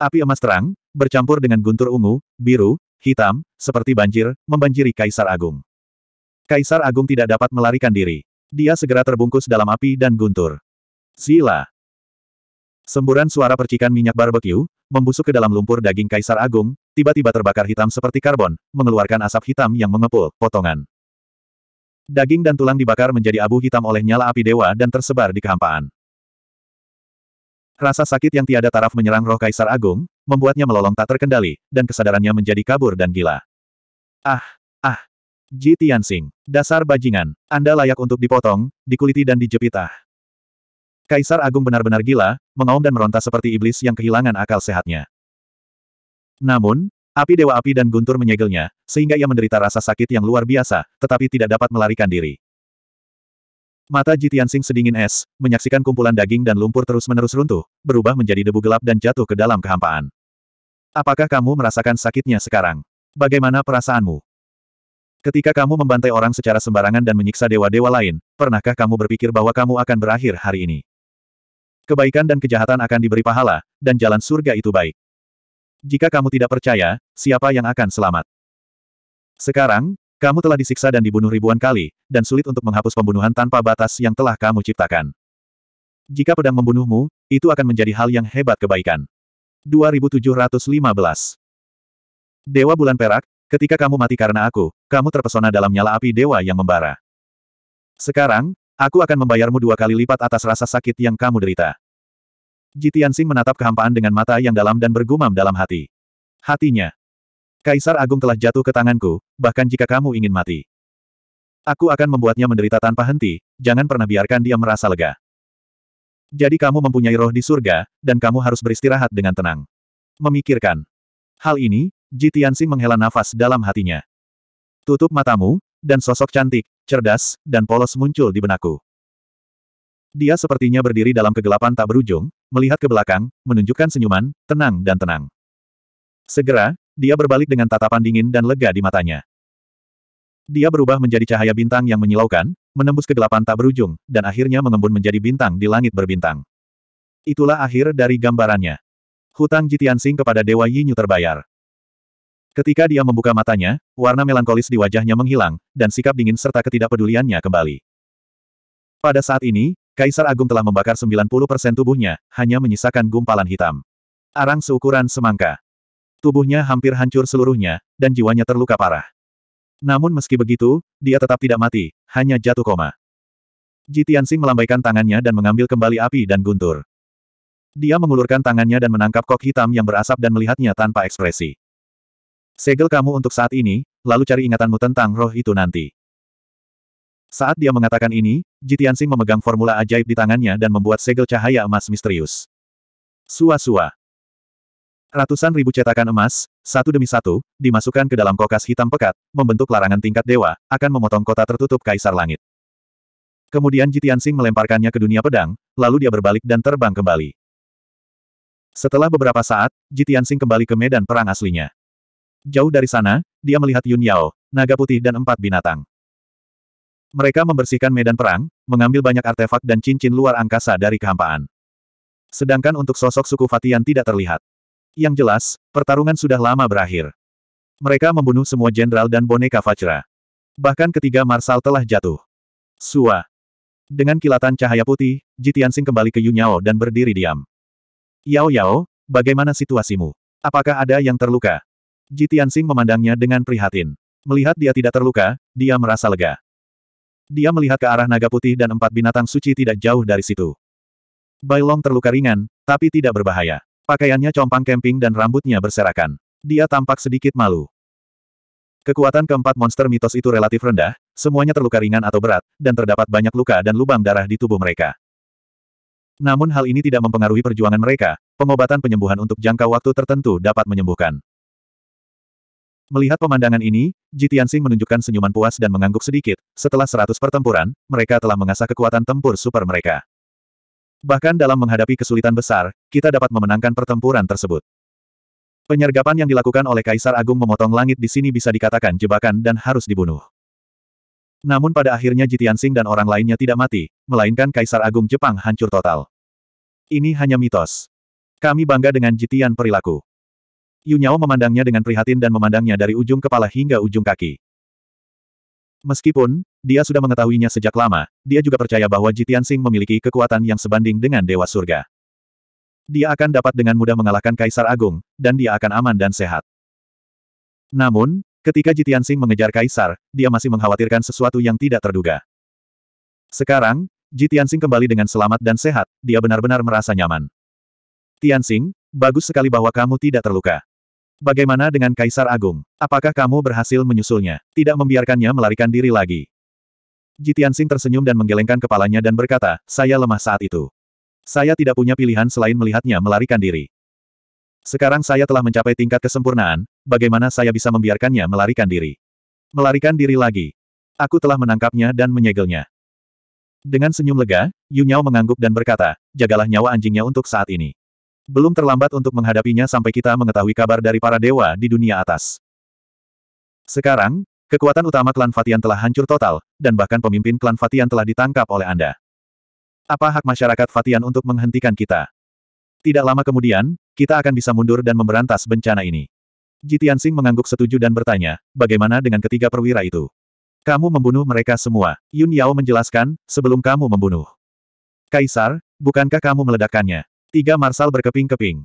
Api emas terang, bercampur dengan guntur ungu, biru, hitam, seperti banjir, membanjiri Kaisar Agung. Kaisar Agung tidak dapat melarikan diri. Dia segera terbungkus dalam api dan guntur. Zila! Semburan suara percikan minyak barbekyu membusuk ke dalam lumpur daging kaisar agung, tiba-tiba terbakar hitam seperti karbon, mengeluarkan asap hitam yang mengepul, potongan. Daging dan tulang dibakar menjadi abu hitam oleh nyala api dewa dan tersebar di kehampaan. Rasa sakit yang tiada taraf menyerang roh kaisar agung, membuatnya melolong tak terkendali, dan kesadarannya menjadi kabur dan gila. Ah, ah. Ji Tianxing, dasar bajingan, Anda layak untuk dipotong, dikuliti dan dijepit ah. Kaisar Agung benar-benar gila, mengaum dan meronta seperti iblis yang kehilangan akal sehatnya. Namun, api Dewa Api dan Guntur menyegelnya, sehingga ia menderita rasa sakit yang luar biasa, tetapi tidak dapat melarikan diri. Mata Jitiansing sedingin es, menyaksikan kumpulan daging dan lumpur terus-menerus runtuh, berubah menjadi debu gelap dan jatuh ke dalam kehampaan. Apakah kamu merasakan sakitnya sekarang? Bagaimana perasaanmu? Ketika kamu membantai orang secara sembarangan dan menyiksa dewa-dewa lain, pernahkah kamu berpikir bahwa kamu akan berakhir hari ini? Kebaikan dan kejahatan akan diberi pahala, dan jalan surga itu baik. Jika kamu tidak percaya, siapa yang akan selamat? Sekarang, kamu telah disiksa dan dibunuh ribuan kali, dan sulit untuk menghapus pembunuhan tanpa batas yang telah kamu ciptakan. Jika pedang membunuhmu, itu akan menjadi hal yang hebat kebaikan. 2715 Dewa Bulan Perak, ketika kamu mati karena aku, kamu terpesona dalam nyala api dewa yang membara. Sekarang, Aku akan membayarmu dua kali lipat atas rasa sakit yang kamu derita. Jitiansing menatap kehampaan dengan mata yang dalam dan bergumam dalam hati. Hatinya. Kaisar Agung telah jatuh ke tanganku, bahkan jika kamu ingin mati. Aku akan membuatnya menderita tanpa henti, jangan pernah biarkan dia merasa lega. Jadi kamu mempunyai roh di surga, dan kamu harus beristirahat dengan tenang. Memikirkan. Hal ini, Jitiansing menghela nafas dalam hatinya. Tutup matamu, dan sosok cantik, cerdas, dan polos muncul di benakku. Dia sepertinya berdiri dalam kegelapan tak berujung, melihat ke belakang, menunjukkan senyuman, tenang dan tenang. Segera, dia berbalik dengan tatapan dingin dan lega di matanya. Dia berubah menjadi cahaya bintang yang menyilaukan, menembus kegelapan tak berujung, dan akhirnya mengembun menjadi bintang di langit berbintang. Itulah akhir dari gambarannya. Hutang Jitiansing kepada Dewa Yinyu terbayar. Ketika dia membuka matanya, warna melankolis di wajahnya menghilang, dan sikap dingin serta ketidakpeduliannya kembali. Pada saat ini, Kaisar Agung telah membakar 90% tubuhnya, hanya menyisakan gumpalan hitam. Arang seukuran semangka. Tubuhnya hampir hancur seluruhnya, dan jiwanya terluka parah. Namun meski begitu, dia tetap tidak mati, hanya jatuh koma. Jitiansing melambaikan tangannya dan mengambil kembali api dan guntur. Dia mengulurkan tangannya dan menangkap kok hitam yang berasap dan melihatnya tanpa ekspresi. Segel kamu untuk saat ini, lalu cari ingatanmu tentang roh itu nanti. Saat dia mengatakan ini, Jitiansing memegang formula ajaib di tangannya dan membuat segel cahaya emas misterius. Sua-sua. Ratusan ribu cetakan emas, satu demi satu, dimasukkan ke dalam kokas hitam pekat, membentuk larangan tingkat dewa, akan memotong kota tertutup Kaisar Langit. Kemudian Jitiansing melemparkannya ke dunia pedang, lalu dia berbalik dan terbang kembali. Setelah beberapa saat, Jitiansing kembali ke medan perang aslinya. Jauh dari sana, dia melihat Yun Yao, naga putih dan empat binatang. Mereka membersihkan medan perang, mengambil banyak artefak dan cincin luar angkasa dari kehampaan. Sedangkan untuk sosok suku Fatian tidak terlihat. Yang jelas, pertarungan sudah lama berakhir. Mereka membunuh semua jenderal dan boneka fajra. Bahkan ketiga Marsal telah jatuh. Sua. Dengan kilatan cahaya putih, Jitiansing kembali ke Yunyao dan berdiri diam. Yao Yao, bagaimana situasimu? Apakah ada yang terluka? Jitian Tianxing memandangnya dengan prihatin. Melihat dia tidak terluka, dia merasa lega. Dia melihat ke arah naga putih dan empat binatang suci tidak jauh dari situ. Bailong terluka ringan, tapi tidak berbahaya. Pakaiannya compang kemping dan rambutnya berserakan. Dia tampak sedikit malu. Kekuatan keempat monster mitos itu relatif rendah, semuanya terluka ringan atau berat, dan terdapat banyak luka dan lubang darah di tubuh mereka. Namun hal ini tidak mempengaruhi perjuangan mereka, pengobatan penyembuhan untuk jangka waktu tertentu dapat menyembuhkan. Melihat pemandangan ini, Jitiansing menunjukkan senyuman puas dan mengangguk sedikit, setelah seratus pertempuran, mereka telah mengasah kekuatan tempur super mereka. Bahkan dalam menghadapi kesulitan besar, kita dapat memenangkan pertempuran tersebut. Penyergapan yang dilakukan oleh Kaisar Agung memotong langit di sini bisa dikatakan jebakan dan harus dibunuh. Namun pada akhirnya Jitiansing dan orang lainnya tidak mati, melainkan Kaisar Agung Jepang hancur total. Ini hanya mitos. Kami bangga dengan Jitian perilaku. Yu Nyao memandangnya dengan prihatin dan memandangnya dari ujung kepala hingga ujung kaki. Meskipun, dia sudah mengetahuinya sejak lama, dia juga percaya bahwa Jitian Sing memiliki kekuatan yang sebanding dengan Dewa Surga. Dia akan dapat dengan mudah mengalahkan Kaisar Agung, dan dia akan aman dan sehat. Namun, ketika Jitian Sing mengejar Kaisar, dia masih mengkhawatirkan sesuatu yang tidak terduga. Sekarang, Jitian Sing kembali dengan selamat dan sehat, dia benar-benar merasa nyaman. Tian Sing, bagus sekali bahwa kamu tidak terluka. Bagaimana dengan Kaisar Agung? Apakah kamu berhasil menyusulnya? Tidak membiarkannya melarikan diri lagi. Sing tersenyum dan menggelengkan kepalanya dan berkata, saya lemah saat itu. Saya tidak punya pilihan selain melihatnya melarikan diri. Sekarang saya telah mencapai tingkat kesempurnaan, bagaimana saya bisa membiarkannya melarikan diri? Melarikan diri lagi. Aku telah menangkapnya dan menyegelnya. Dengan senyum lega, Yu Nyao mengangguk dan berkata, jagalah nyawa anjingnya untuk saat ini. Belum terlambat untuk menghadapinya sampai kita mengetahui kabar dari para dewa di dunia atas. Sekarang, kekuatan utama klan Fatian telah hancur total, dan bahkan pemimpin klan Fatian telah ditangkap oleh Anda. Apa hak masyarakat Fatian untuk menghentikan kita? Tidak lama kemudian, kita akan bisa mundur dan memberantas bencana ini. Jitian Sing mengangguk setuju dan bertanya, bagaimana dengan ketiga perwira itu? Kamu membunuh mereka semua. Yun Yao menjelaskan, sebelum kamu membunuh. Kaisar, bukankah kamu meledakkannya? Tiga marsal berkeping-keping.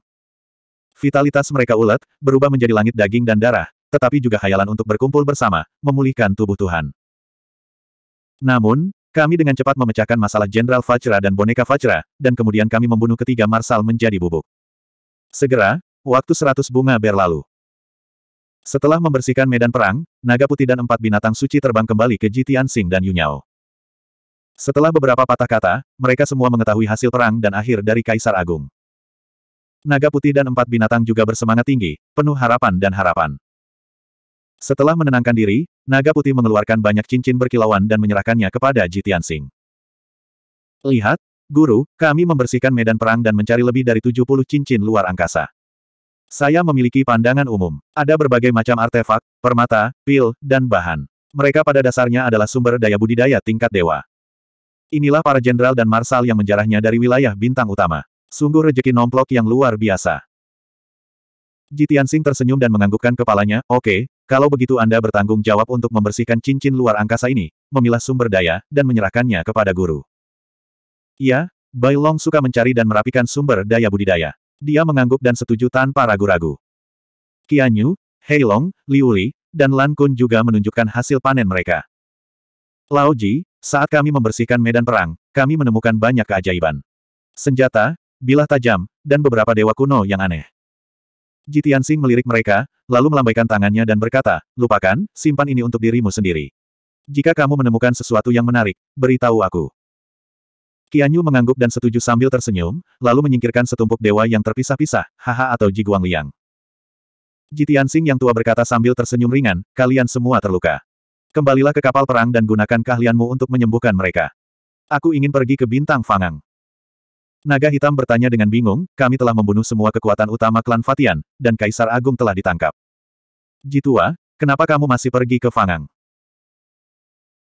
Vitalitas mereka ulet, berubah menjadi langit daging dan darah, tetapi juga khayalan untuk berkumpul bersama, memulihkan tubuh Tuhan. Namun, kami dengan cepat memecahkan masalah Jenderal Fajra dan boneka Fajra, dan kemudian kami membunuh ketiga marsal menjadi bubuk. Segera, waktu seratus bunga berlalu. Setelah membersihkan medan perang, naga putih dan empat binatang suci terbang kembali ke Jitian Sing dan Yunyao. Setelah beberapa patah kata, mereka semua mengetahui hasil perang dan akhir dari Kaisar Agung. Naga putih dan empat binatang juga bersemangat tinggi, penuh harapan dan harapan. Setelah menenangkan diri, naga putih mengeluarkan banyak cincin berkilauan dan menyerahkannya kepada Jitian Sing. Lihat, guru, kami membersihkan medan perang dan mencari lebih dari 70 cincin luar angkasa. Saya memiliki pandangan umum. Ada berbagai macam artefak, permata, pil, dan bahan. Mereka pada dasarnya adalah sumber daya budidaya tingkat dewa. Inilah para jenderal dan marsal yang menjarahnya dari wilayah bintang utama. Sungguh rejeki nomplok yang luar biasa. Jitian Sing tersenyum dan menganggukkan kepalanya, oke, okay, kalau begitu Anda bertanggung jawab untuk membersihkan cincin luar angkasa ini, memilah sumber daya, dan menyerahkannya kepada guru. Iya, Bai Long suka mencari dan merapikan sumber daya budidaya. Dia mengangguk dan setuju tanpa ragu-ragu. Qianyu, Heilong, Liuli, dan Lan Kun juga menunjukkan hasil panen mereka. Lao Ji, saat kami membersihkan medan perang, kami menemukan banyak keajaiban. Senjata, bilah tajam, dan beberapa dewa kuno yang aneh. Jitian Sing melirik mereka, lalu melambaikan tangannya dan berkata, lupakan, simpan ini untuk dirimu sendiri. Jika kamu menemukan sesuatu yang menarik, beritahu aku. Qianyu mengangguk dan setuju sambil tersenyum, lalu menyingkirkan setumpuk dewa yang terpisah-pisah, haha atau jiguang liang. Jitian Sing yang tua berkata sambil tersenyum ringan, kalian semua terluka. Kembalilah ke kapal perang dan gunakan keahlianmu untuk menyembuhkan mereka. Aku ingin pergi ke Bintang Fangang. Naga Hitam bertanya dengan bingung, kami telah membunuh semua kekuatan utama klan Fatian, dan Kaisar Agung telah ditangkap. Jitua, kenapa kamu masih pergi ke Fangang?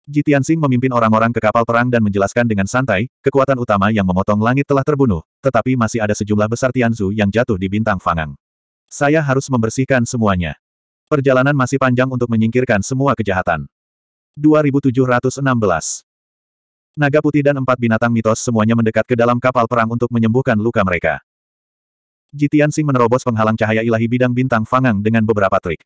Jitian Sing memimpin orang-orang ke kapal perang dan menjelaskan dengan santai, kekuatan utama yang memotong langit telah terbunuh, tetapi masih ada sejumlah besar Tianzu yang jatuh di bintang Fangang. Saya harus membersihkan semuanya. Perjalanan masih panjang untuk menyingkirkan semua kejahatan. 2716. Naga putih dan empat binatang mitos semuanya mendekat ke dalam kapal perang untuk menyembuhkan luka mereka. Jitian Sing menerobos penghalang cahaya ilahi bidang bintang Fangang dengan beberapa trik.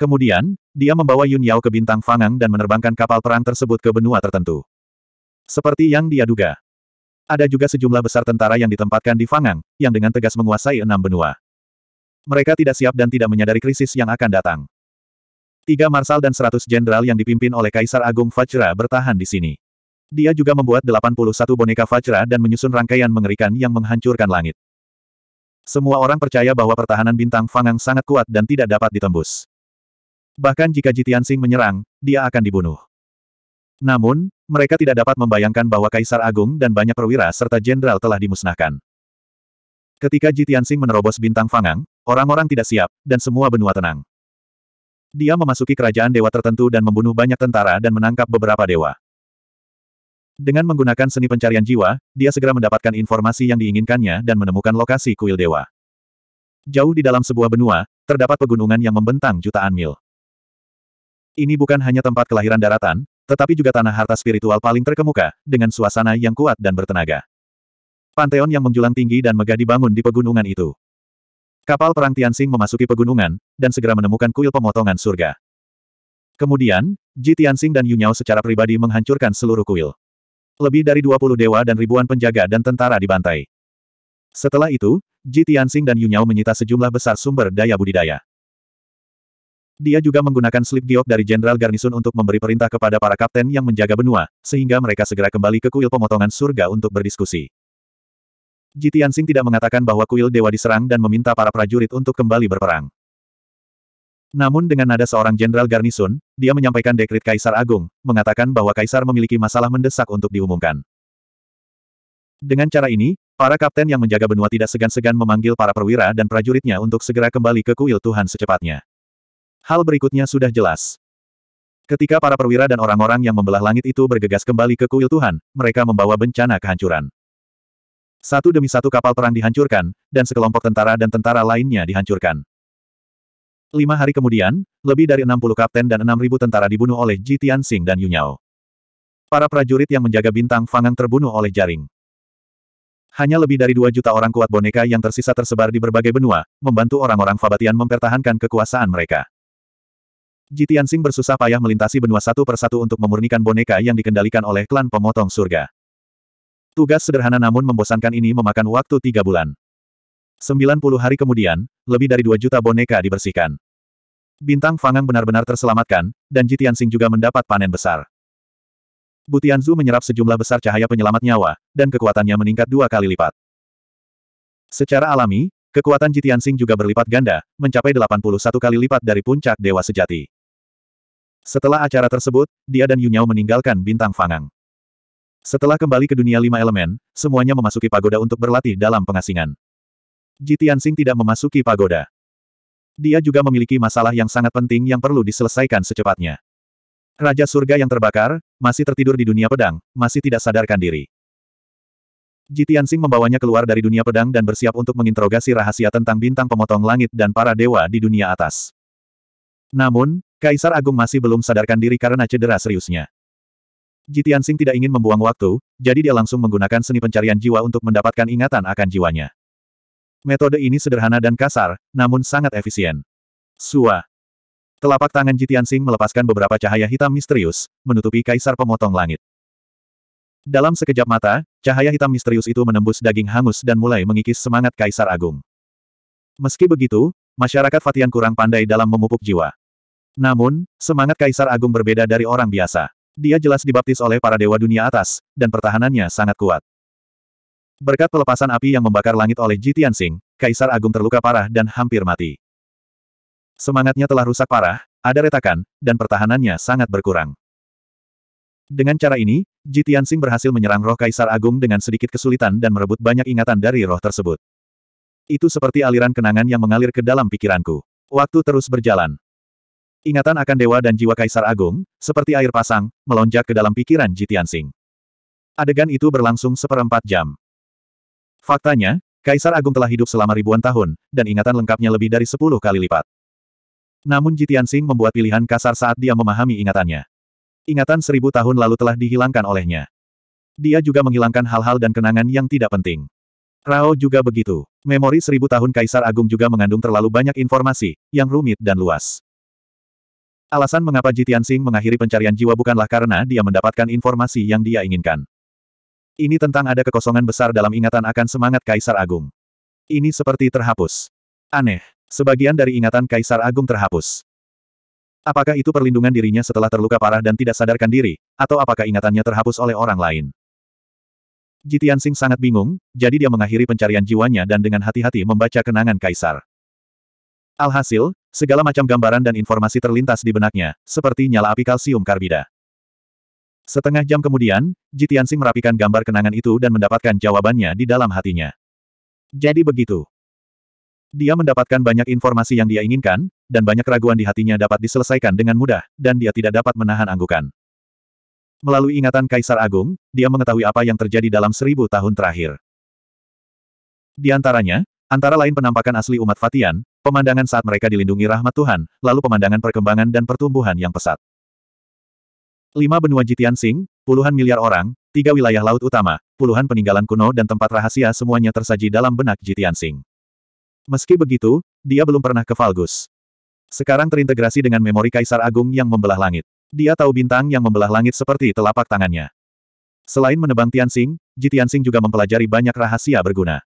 Kemudian, dia membawa Yun Yao ke bintang Fangang dan menerbangkan kapal perang tersebut ke benua tertentu. Seperti yang dia duga. Ada juga sejumlah besar tentara yang ditempatkan di Fangang, yang dengan tegas menguasai enam benua. Mereka tidak siap dan tidak menyadari krisis yang akan datang. Tiga marsal dan seratus jenderal yang dipimpin oleh Kaisar Agung Fajra bertahan di sini. Dia juga membuat 81 boneka Fajra dan menyusun rangkaian mengerikan yang menghancurkan langit. Semua orang percaya bahwa pertahanan bintang Fangang sangat kuat dan tidak dapat ditembus. Bahkan jika Jitian Sing menyerang, dia akan dibunuh. Namun, mereka tidak dapat membayangkan bahwa Kaisar Agung dan banyak perwira serta jenderal telah dimusnahkan. Ketika Jitian Sing menerobos bintang Fangang, orang-orang tidak siap, dan semua benua tenang. Dia memasuki kerajaan dewa tertentu dan membunuh banyak tentara dan menangkap beberapa dewa. Dengan menggunakan seni pencarian jiwa, dia segera mendapatkan informasi yang diinginkannya dan menemukan lokasi kuil dewa. Jauh di dalam sebuah benua, terdapat pegunungan yang membentang jutaan mil. Ini bukan hanya tempat kelahiran daratan, tetapi juga tanah harta spiritual paling terkemuka, dengan suasana yang kuat dan bertenaga. Panteon yang menjulang tinggi dan megah dibangun di pegunungan itu. Kapal perang Tianxing memasuki pegunungan, dan segera menemukan kuil pemotongan surga. Kemudian, Ji Tianxing dan Yunyao secara pribadi menghancurkan seluruh kuil. Lebih dari 20 dewa dan ribuan penjaga dan tentara dibantai. Setelah itu, Ji Tianxing dan Yunyao menyita sejumlah besar sumber daya budidaya. Dia juga menggunakan slip giok dari Jenderal Garnisun untuk memberi perintah kepada para kapten yang menjaga benua, sehingga mereka segera kembali ke kuil pemotongan surga untuk berdiskusi. Jitiansing Sing tidak mengatakan bahwa kuil dewa diserang dan meminta para prajurit untuk kembali berperang. Namun dengan nada seorang jenderal garnisun, dia menyampaikan dekrit Kaisar Agung, mengatakan bahwa Kaisar memiliki masalah mendesak untuk diumumkan. Dengan cara ini, para kapten yang menjaga benua tidak segan-segan memanggil para perwira dan prajuritnya untuk segera kembali ke kuil Tuhan secepatnya. Hal berikutnya sudah jelas. Ketika para perwira dan orang-orang yang membelah langit itu bergegas kembali ke kuil Tuhan, mereka membawa bencana kehancuran. Satu demi satu kapal perang dihancurkan, dan sekelompok tentara dan tentara lainnya dihancurkan. Lima hari kemudian, lebih dari 60 kapten dan 6.000 tentara dibunuh oleh Ji Tianxing dan Yunyao. Para prajurit yang menjaga bintang Fangang terbunuh oleh jaring. Hanya lebih dari dua juta orang kuat boneka yang tersisa tersebar di berbagai benua, membantu orang-orang Fabatian mempertahankan kekuasaan mereka. Ji Tianxing bersusah payah melintasi benua satu persatu untuk memurnikan boneka yang dikendalikan oleh klan pemotong surga. Tugas sederhana namun membosankan ini memakan waktu tiga bulan. 90 hari kemudian, lebih dari dua juta boneka dibersihkan. Bintang Fangang benar-benar terselamatkan, dan Jitian Sing juga mendapat panen besar. Butianzu menyerap sejumlah besar cahaya penyelamat nyawa, dan kekuatannya meningkat dua kali lipat. Secara alami, kekuatan Jitian Sing juga berlipat ganda, mencapai 81 kali lipat dari puncak Dewa Sejati. Setelah acara tersebut, dia dan Yunyao meninggalkan Bintang Fangang. Setelah kembali ke dunia lima elemen, semuanya memasuki pagoda untuk berlatih dalam pengasingan. Ji tidak memasuki pagoda. Dia juga memiliki masalah yang sangat penting yang perlu diselesaikan secepatnya. Raja surga yang terbakar, masih tertidur di dunia pedang, masih tidak sadarkan diri. Ji membawanya keluar dari dunia pedang dan bersiap untuk menginterogasi rahasia tentang bintang pemotong langit dan para dewa di dunia atas. Namun, Kaisar Agung masih belum sadarkan diri karena cedera seriusnya. Jitian Sing tidak ingin membuang waktu, jadi dia langsung menggunakan seni pencarian jiwa untuk mendapatkan ingatan akan jiwanya. Metode ini sederhana dan kasar, namun sangat efisien. Sua. Telapak tangan Jitian Sing melepaskan beberapa cahaya hitam misterius, menutupi kaisar pemotong langit. Dalam sekejap mata, cahaya hitam misterius itu menembus daging hangus dan mulai mengikis semangat kaisar agung. Meski begitu, masyarakat Fatian kurang pandai dalam memupuk jiwa. Namun, semangat kaisar agung berbeda dari orang biasa. Dia jelas dibaptis oleh para dewa dunia atas, dan pertahanannya sangat kuat. Berkat pelepasan api yang membakar langit oleh Ji Tianxing, Kaisar Agung terluka parah dan hampir mati. Semangatnya telah rusak parah, ada retakan, dan pertahanannya sangat berkurang. Dengan cara ini, Ji Tianxing berhasil menyerang roh Kaisar Agung dengan sedikit kesulitan dan merebut banyak ingatan dari roh tersebut. Itu seperti aliran kenangan yang mengalir ke dalam pikiranku. Waktu terus berjalan. Ingatan akan dewa dan jiwa Kaisar Agung, seperti air pasang, melonjak ke dalam pikiran Jitian Adegan itu berlangsung seperempat jam. Faktanya, Kaisar Agung telah hidup selama ribuan tahun, dan ingatan lengkapnya lebih dari sepuluh kali lipat. Namun Jitian membuat pilihan kasar saat dia memahami ingatannya. Ingatan seribu tahun lalu telah dihilangkan olehnya. Dia juga menghilangkan hal-hal dan kenangan yang tidak penting. Rao juga begitu. Memori seribu tahun Kaisar Agung juga mengandung terlalu banyak informasi, yang rumit dan luas. Alasan mengapa Jitian Sing mengakhiri pencarian jiwa bukanlah karena dia mendapatkan informasi yang dia inginkan. Ini tentang ada kekosongan besar dalam ingatan akan semangat Kaisar Agung. Ini seperti terhapus. Aneh. Sebagian dari ingatan Kaisar Agung terhapus. Apakah itu perlindungan dirinya setelah terluka parah dan tidak sadarkan diri, atau apakah ingatannya terhapus oleh orang lain? Jitian Sing sangat bingung, jadi dia mengakhiri pencarian jiwanya dan dengan hati-hati membaca kenangan Kaisar. Alhasil, Segala macam gambaran dan informasi terlintas di benaknya, seperti nyala api kalsium karbida. Setengah jam kemudian, Jitiansing merapikan gambar kenangan itu dan mendapatkan jawabannya di dalam hatinya. Jadi begitu. Dia mendapatkan banyak informasi yang dia inginkan, dan banyak keraguan di hatinya dapat diselesaikan dengan mudah, dan dia tidak dapat menahan anggukan. Melalui ingatan Kaisar Agung, dia mengetahui apa yang terjadi dalam seribu tahun terakhir. Di antaranya, antara lain penampakan asli umat Fatian, pemandangan saat mereka dilindungi rahmat Tuhan, lalu pemandangan perkembangan dan pertumbuhan yang pesat. Lima benua Jitian Sing, puluhan miliar orang, tiga wilayah laut utama, puluhan peninggalan kuno dan tempat rahasia semuanya tersaji dalam benak Jitian Sing. Meski begitu, dia belum pernah ke Valgus. Sekarang terintegrasi dengan memori Kaisar Agung yang membelah langit. Dia tahu bintang yang membelah langit seperti telapak tangannya. Selain menebang Jitian Sing juga mempelajari banyak rahasia berguna.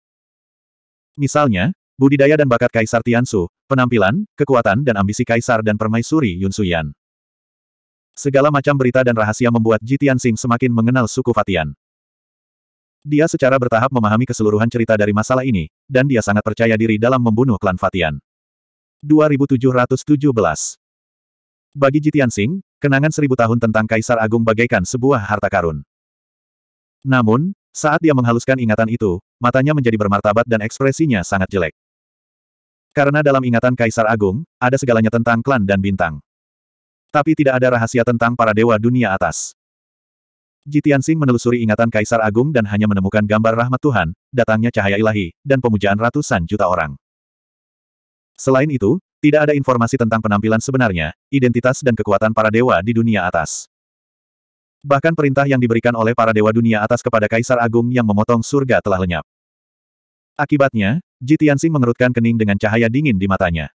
Misalnya, Budidaya dan bakat Kaisar Tiansu, penampilan, kekuatan dan ambisi Kaisar dan Permaisuri Yun Suyan. Segala macam berita dan rahasia membuat Ji Tianxing semakin mengenal suku Fatian. Dia secara bertahap memahami keseluruhan cerita dari masalah ini, dan dia sangat percaya diri dalam membunuh klan Fatian. 2717 Bagi Ji Tianxing, kenangan seribu tahun tentang Kaisar Agung bagaikan sebuah harta karun. Namun, saat dia menghaluskan ingatan itu, matanya menjadi bermartabat dan ekspresinya sangat jelek. Karena dalam ingatan Kaisar Agung, ada segalanya tentang klan dan bintang. Tapi tidak ada rahasia tentang para dewa dunia atas. Jitian Jitiansing menelusuri ingatan Kaisar Agung dan hanya menemukan gambar rahmat Tuhan, datangnya cahaya ilahi, dan pemujaan ratusan juta orang. Selain itu, tidak ada informasi tentang penampilan sebenarnya, identitas dan kekuatan para dewa di dunia atas. Bahkan perintah yang diberikan oleh para dewa dunia atas kepada Kaisar Agung yang memotong surga telah lenyap. Akibatnya, Ji Tianxing mengerutkan kening dengan cahaya dingin di matanya.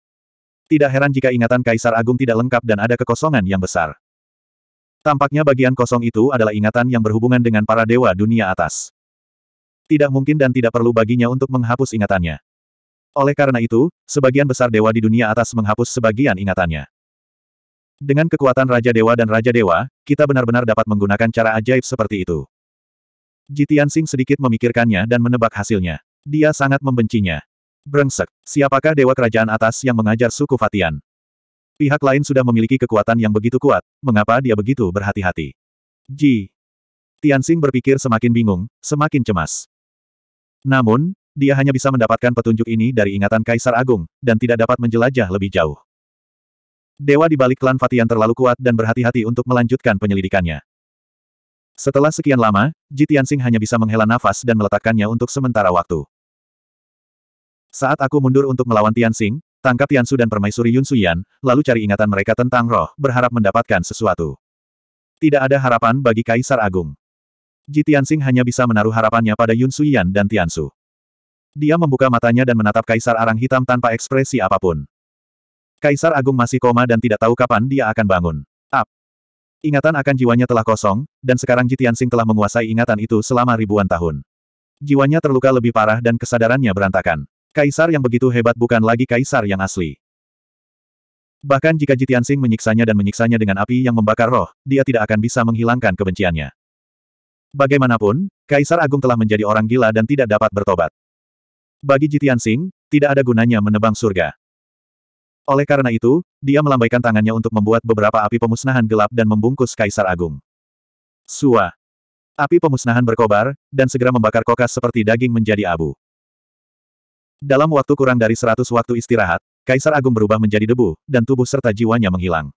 Tidak heran jika ingatan Kaisar Agung tidak lengkap dan ada kekosongan yang besar. Tampaknya bagian kosong itu adalah ingatan yang berhubungan dengan para dewa dunia atas. Tidak mungkin dan tidak perlu baginya untuk menghapus ingatannya. Oleh karena itu, sebagian besar dewa di dunia atas menghapus sebagian ingatannya. Dengan kekuatan Raja Dewa dan Raja Dewa, kita benar-benar dapat menggunakan cara ajaib seperti itu. Jitian Singh sedikit memikirkannya dan menebak hasilnya. Dia sangat membencinya. Brengsek, siapakah dewa kerajaan atas yang mengajar suku Fatian? Pihak lain sudah memiliki kekuatan yang begitu kuat, mengapa dia begitu berhati-hati? Ji. Tianxing berpikir semakin bingung, semakin cemas. Namun, dia hanya bisa mendapatkan petunjuk ini dari ingatan Kaisar Agung, dan tidak dapat menjelajah lebih jauh. Dewa di balik klan Fatian terlalu kuat dan berhati-hati untuk melanjutkan penyelidikannya. Setelah sekian lama, Ji Tianxing hanya bisa menghela nafas dan meletakkannya untuk sementara waktu. Saat aku mundur untuk melawan Tianxing, tangkap Tiansu dan permaisuri Yun Suyan, lalu cari ingatan mereka tentang roh, berharap mendapatkan sesuatu. Tidak ada harapan bagi Kaisar Agung. Ji Tianxing hanya bisa menaruh harapannya pada Yun Suyan dan Tiansu. Dia membuka matanya dan menatap Kaisar Arang Hitam tanpa ekspresi apapun. Kaisar Agung masih koma dan tidak tahu kapan dia akan bangun. Up. Ingatan akan jiwanya telah kosong, dan sekarang Ji Tianxing telah menguasai ingatan itu selama ribuan tahun. Jiwanya terluka lebih parah dan kesadarannya berantakan. Kaisar yang begitu hebat bukan lagi kaisar yang asli. Bahkan jika Jitian Sing menyiksanya dan menyiksanya dengan api yang membakar roh, dia tidak akan bisa menghilangkan kebenciannya. Bagaimanapun, Kaisar Agung telah menjadi orang gila dan tidak dapat bertobat. Bagi Jitian Sing, tidak ada gunanya menebang surga. Oleh karena itu, dia melambaikan tangannya untuk membuat beberapa api pemusnahan gelap dan membungkus Kaisar Agung. Sua. Api pemusnahan berkobar, dan segera membakar kokas seperti daging menjadi abu. Dalam waktu kurang dari seratus waktu istirahat, Kaisar Agung berubah menjadi debu, dan tubuh serta jiwanya menghilang.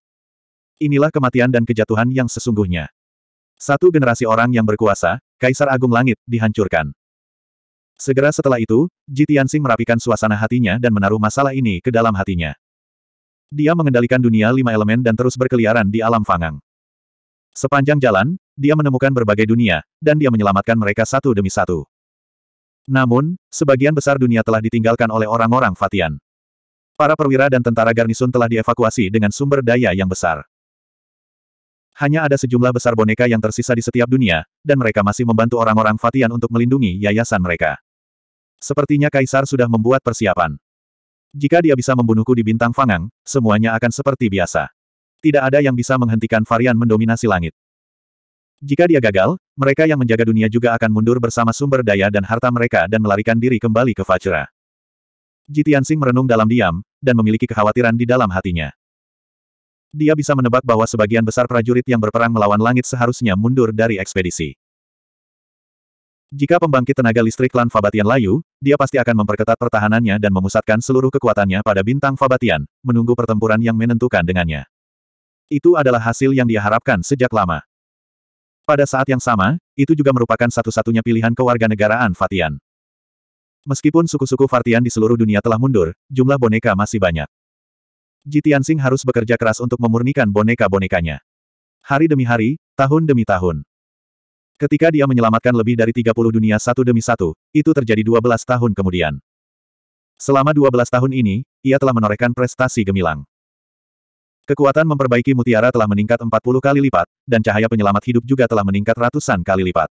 Inilah kematian dan kejatuhan yang sesungguhnya. Satu generasi orang yang berkuasa, Kaisar Agung Langit, dihancurkan. Segera setelah itu, Ji merapikan suasana hatinya dan menaruh masalah ini ke dalam hatinya. Dia mengendalikan dunia lima elemen dan terus berkeliaran di alam fangang. Sepanjang jalan, dia menemukan berbagai dunia, dan dia menyelamatkan mereka satu demi satu. Namun, sebagian besar dunia telah ditinggalkan oleh orang-orang Fatian. Para perwira dan tentara garnisun telah dievakuasi dengan sumber daya yang besar. Hanya ada sejumlah besar boneka yang tersisa di setiap dunia, dan mereka masih membantu orang-orang Fatian untuk melindungi yayasan mereka. Sepertinya Kaisar sudah membuat persiapan. Jika dia bisa membunuhku di bintang fangang, semuanya akan seperti biasa. Tidak ada yang bisa menghentikan varian mendominasi langit. Jika dia gagal, mereka yang menjaga dunia juga akan mundur bersama sumber daya dan harta mereka dan melarikan diri kembali ke Fajra. Jitiansing merenung dalam diam, dan memiliki kekhawatiran di dalam hatinya. Dia bisa menebak bahwa sebagian besar prajurit yang berperang melawan langit seharusnya mundur dari ekspedisi. Jika pembangkit tenaga listrik klan Fabatian layu, dia pasti akan memperketat pertahanannya dan memusatkan seluruh kekuatannya pada bintang Fabatian, menunggu pertempuran yang menentukan dengannya. Itu adalah hasil yang dia harapkan sejak lama. Pada saat yang sama, itu juga merupakan satu-satunya pilihan kewarganegaraan Fatian. Meskipun suku-suku Fatian di seluruh dunia telah mundur, jumlah boneka masih banyak. Ji Tianxing harus bekerja keras untuk memurnikan boneka-bonekanya. Hari demi hari, tahun demi tahun. Ketika dia menyelamatkan lebih dari 30 dunia satu demi satu, itu terjadi 12 tahun kemudian. Selama 12 tahun ini, ia telah menorehkan prestasi gemilang. Kekuatan memperbaiki mutiara telah meningkat 40 kali lipat, dan cahaya penyelamat hidup juga telah meningkat ratusan kali lipat.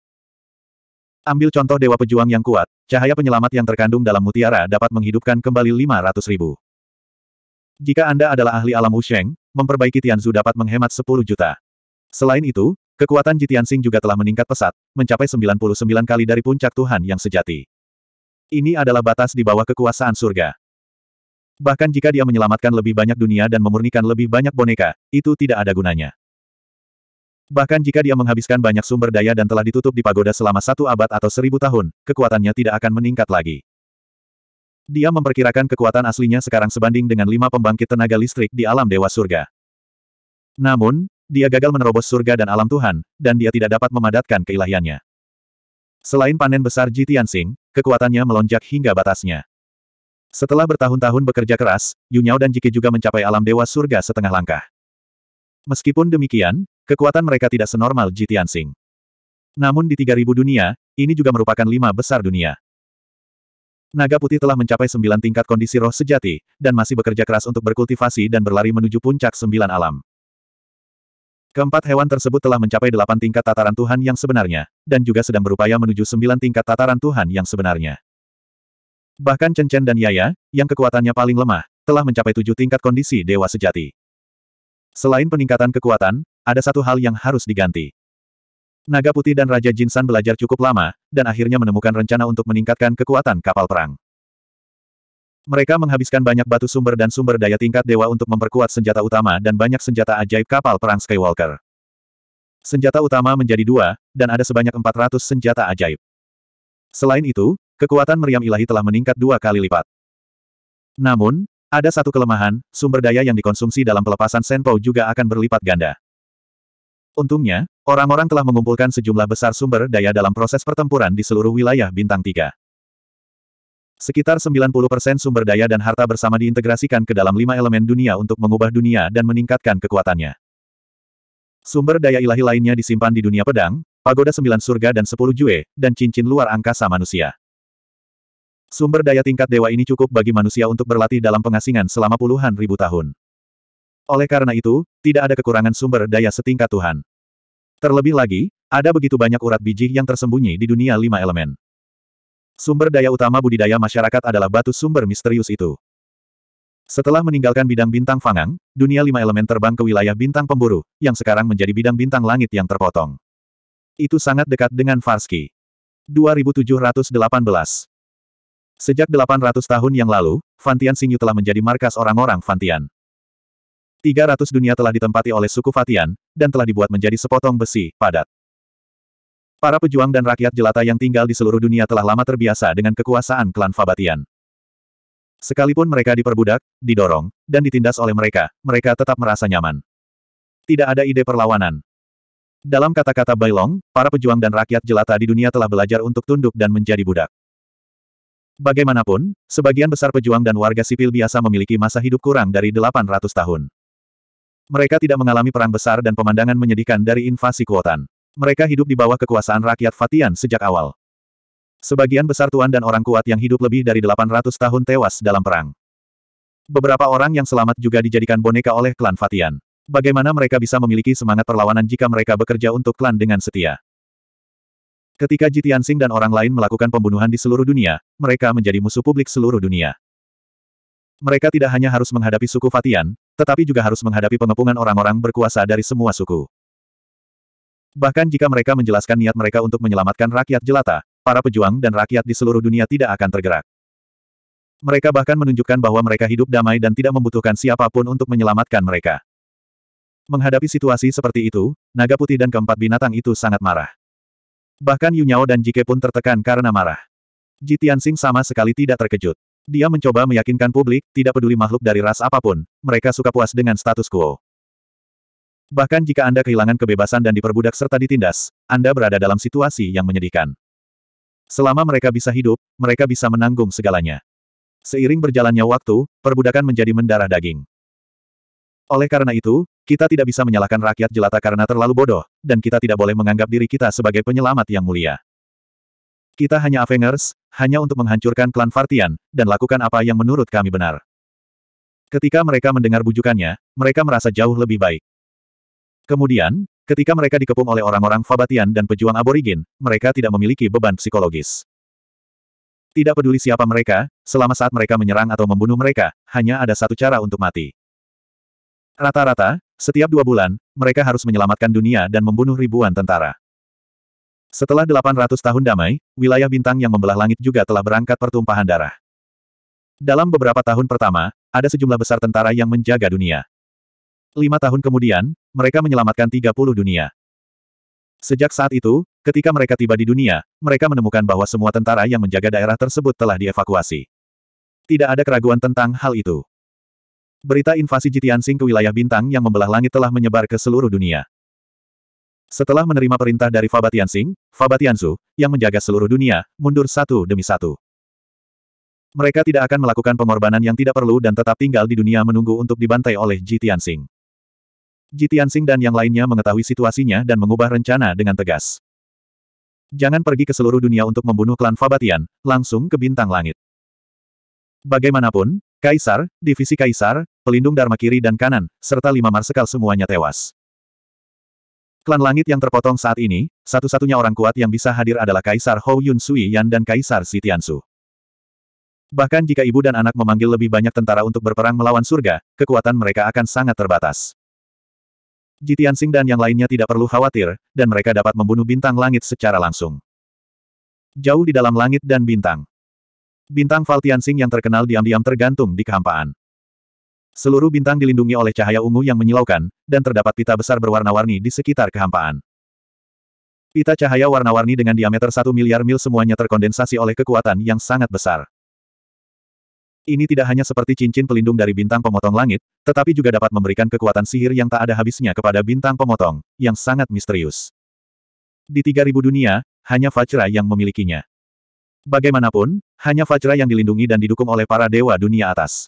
Ambil contoh Dewa Pejuang yang kuat, cahaya penyelamat yang terkandung dalam mutiara dapat menghidupkan kembali 500 ribu. Jika Anda adalah ahli alam Wusheng, memperbaiki Tianzu dapat menghemat 10 juta. Selain itu, kekuatan Jitiansing juga telah meningkat pesat, mencapai 99 kali dari puncak Tuhan yang sejati. Ini adalah batas di bawah kekuasaan surga. Bahkan jika dia menyelamatkan lebih banyak dunia dan memurnikan lebih banyak boneka, itu tidak ada gunanya. Bahkan jika dia menghabiskan banyak sumber daya dan telah ditutup di pagoda selama satu abad atau seribu tahun, kekuatannya tidak akan meningkat lagi. Dia memperkirakan kekuatan aslinya sekarang sebanding dengan lima pembangkit tenaga listrik di alam Dewa Surga. Namun, dia gagal menerobos surga dan alam Tuhan, dan dia tidak dapat memadatkan keilahiannya. Selain panen besar Jitian Sing, kekuatannya melonjak hingga batasnya. Setelah bertahun-tahun bekerja keras, Yunyao dan Jiki juga mencapai alam dewa surga setengah langkah. Meskipun demikian, kekuatan mereka tidak senormal Jitian Sing. Namun di 3000 dunia, ini juga merupakan lima besar dunia. Naga putih telah mencapai sembilan tingkat kondisi roh sejati, dan masih bekerja keras untuk berkultivasi dan berlari menuju puncak sembilan alam. Keempat hewan tersebut telah mencapai delapan tingkat tataran Tuhan yang sebenarnya, dan juga sedang berupaya menuju sembilan tingkat tataran Tuhan yang sebenarnya. Bahkan Chen Chen dan Yaya, yang kekuatannya paling lemah, telah mencapai tujuh tingkat kondisi dewa sejati. Selain peningkatan kekuatan, ada satu hal yang harus diganti. Naga Putih dan Raja Jinsan belajar cukup lama, dan akhirnya menemukan rencana untuk meningkatkan kekuatan kapal perang. Mereka menghabiskan banyak batu sumber dan sumber daya tingkat dewa untuk memperkuat senjata utama dan banyak senjata ajaib kapal perang Skywalker. Senjata utama menjadi dua, dan ada sebanyak 400 senjata ajaib. Selain itu, kekuatan meriam ilahi telah meningkat dua kali lipat. Namun, ada satu kelemahan, sumber daya yang dikonsumsi dalam pelepasan Senpou juga akan berlipat ganda. Untungnya, orang-orang telah mengumpulkan sejumlah besar sumber daya dalam proses pertempuran di seluruh wilayah bintang tiga. Sekitar 90% sumber daya dan harta bersama diintegrasikan ke dalam lima elemen dunia untuk mengubah dunia dan meningkatkan kekuatannya. Sumber daya ilahi lainnya disimpan di dunia pedang, pagoda sembilan surga dan sepuluh jue, dan cincin luar angkasa manusia. Sumber daya tingkat dewa ini cukup bagi manusia untuk berlatih dalam pengasingan selama puluhan ribu tahun. Oleh karena itu, tidak ada kekurangan sumber daya setingkat Tuhan. Terlebih lagi, ada begitu banyak urat biji yang tersembunyi di dunia lima elemen. Sumber daya utama budidaya masyarakat adalah batu sumber misterius itu. Setelah meninggalkan bidang bintang Fangang, dunia lima elemen terbang ke wilayah bintang pemburu, yang sekarang menjadi bidang bintang langit yang terpotong. Itu sangat dekat dengan Varsky. 2718 Sejak 800 tahun yang lalu, Fantian Singyu telah menjadi markas orang-orang Fantian. 300 dunia telah ditempati oleh suku Fatian, dan telah dibuat menjadi sepotong besi, padat. Para pejuang dan rakyat jelata yang tinggal di seluruh dunia telah lama terbiasa dengan kekuasaan klan Fabatian. Sekalipun mereka diperbudak, didorong, dan ditindas oleh mereka, mereka tetap merasa nyaman. Tidak ada ide perlawanan. Dalam kata-kata Bailong, para pejuang dan rakyat jelata di dunia telah belajar untuk tunduk dan menjadi budak. Bagaimanapun, sebagian besar pejuang dan warga sipil biasa memiliki masa hidup kurang dari 800 tahun. Mereka tidak mengalami perang besar dan pemandangan menyedihkan dari invasi Kuotan. Mereka hidup di bawah kekuasaan rakyat Fatian sejak awal. Sebagian besar tuan dan orang kuat yang hidup lebih dari 800 tahun tewas dalam perang. Beberapa orang yang selamat juga dijadikan boneka oleh klan Fatian. Bagaimana mereka bisa memiliki semangat perlawanan jika mereka bekerja untuk klan dengan setia? Ketika Jitian Sing dan orang lain melakukan pembunuhan di seluruh dunia, mereka menjadi musuh publik seluruh dunia. Mereka tidak hanya harus menghadapi suku Fatian, tetapi juga harus menghadapi pengepungan orang-orang berkuasa dari semua suku. Bahkan jika mereka menjelaskan niat mereka untuk menyelamatkan rakyat jelata, para pejuang dan rakyat di seluruh dunia tidak akan tergerak. Mereka bahkan menunjukkan bahwa mereka hidup damai dan tidak membutuhkan siapapun untuk menyelamatkan mereka. Menghadapi situasi seperti itu, naga putih dan keempat binatang itu sangat marah. Bahkan Yu dan Jike pun tertekan karena marah. Ji Tianxing sama sekali tidak terkejut. Dia mencoba meyakinkan publik, tidak peduli makhluk dari ras apapun, mereka suka puas dengan status quo. Bahkan jika Anda kehilangan kebebasan dan diperbudak serta ditindas, Anda berada dalam situasi yang menyedihkan. Selama mereka bisa hidup, mereka bisa menanggung segalanya. Seiring berjalannya waktu, perbudakan menjadi mendarah daging. Oleh karena itu, kita tidak bisa menyalahkan rakyat jelata karena terlalu bodoh, dan kita tidak boleh menganggap diri kita sebagai penyelamat yang mulia. Kita hanya Avengers, hanya untuk menghancurkan klan Vartian, dan lakukan apa yang menurut kami benar. Ketika mereka mendengar bujukannya, mereka merasa jauh lebih baik. Kemudian, ketika mereka dikepung oleh orang-orang Fabatian dan pejuang aborigin, mereka tidak memiliki beban psikologis. Tidak peduli siapa mereka, selama saat mereka menyerang atau membunuh mereka, hanya ada satu cara untuk mati. Rata-rata, setiap dua bulan, mereka harus menyelamatkan dunia dan membunuh ribuan tentara. Setelah 800 tahun damai, wilayah bintang yang membelah langit juga telah berangkat pertumpahan darah. Dalam beberapa tahun pertama, ada sejumlah besar tentara yang menjaga dunia. Lima tahun kemudian, mereka menyelamatkan 30 dunia. Sejak saat itu, ketika mereka tiba di dunia, mereka menemukan bahwa semua tentara yang menjaga daerah tersebut telah dievakuasi. Tidak ada keraguan tentang hal itu. Berita invasi Jitiansing ke wilayah bintang yang membelah langit telah menyebar ke seluruh dunia. Setelah menerima perintah dari Fabatiansing, Fabatianzu, yang menjaga seluruh dunia, mundur satu demi satu. Mereka tidak akan melakukan pengorbanan yang tidak perlu dan tetap tinggal di dunia menunggu untuk dibantai oleh Jitiansing. Jitiansing dan yang lainnya mengetahui situasinya dan mengubah rencana dengan tegas. Jangan pergi ke seluruh dunia untuk membunuh klan Fabatian, langsung ke bintang langit. Bagaimanapun, Kaisar, divisi Kaisar, pelindung Dharma kiri dan kanan, serta lima marsekal semuanya tewas. Klan langit yang terpotong saat ini, satu-satunya orang kuat yang bisa hadir adalah Kaisar Hou Yun Sui Yan dan Kaisar Si Tiansu. Bahkan jika ibu dan anak memanggil lebih banyak tentara untuk berperang melawan surga, kekuatan mereka akan sangat terbatas. Jitian Sing dan yang lainnya tidak perlu khawatir, dan mereka dapat membunuh bintang langit secara langsung. Jauh di dalam langit dan bintang, Bintang Valtiansing yang terkenal diam-diam tergantung di kehampaan. Seluruh bintang dilindungi oleh cahaya ungu yang menyilaukan, dan terdapat pita besar berwarna-warni di sekitar kehampaan. Pita cahaya warna-warni dengan diameter 1 miliar mil semuanya terkondensasi oleh kekuatan yang sangat besar. Ini tidak hanya seperti cincin pelindung dari bintang pemotong langit, tetapi juga dapat memberikan kekuatan sihir yang tak ada habisnya kepada bintang pemotong, yang sangat misterius. Di 3000 dunia, hanya Fajra yang memilikinya. Bagaimanapun, hanya Vajra yang dilindungi dan didukung oleh para dewa dunia atas.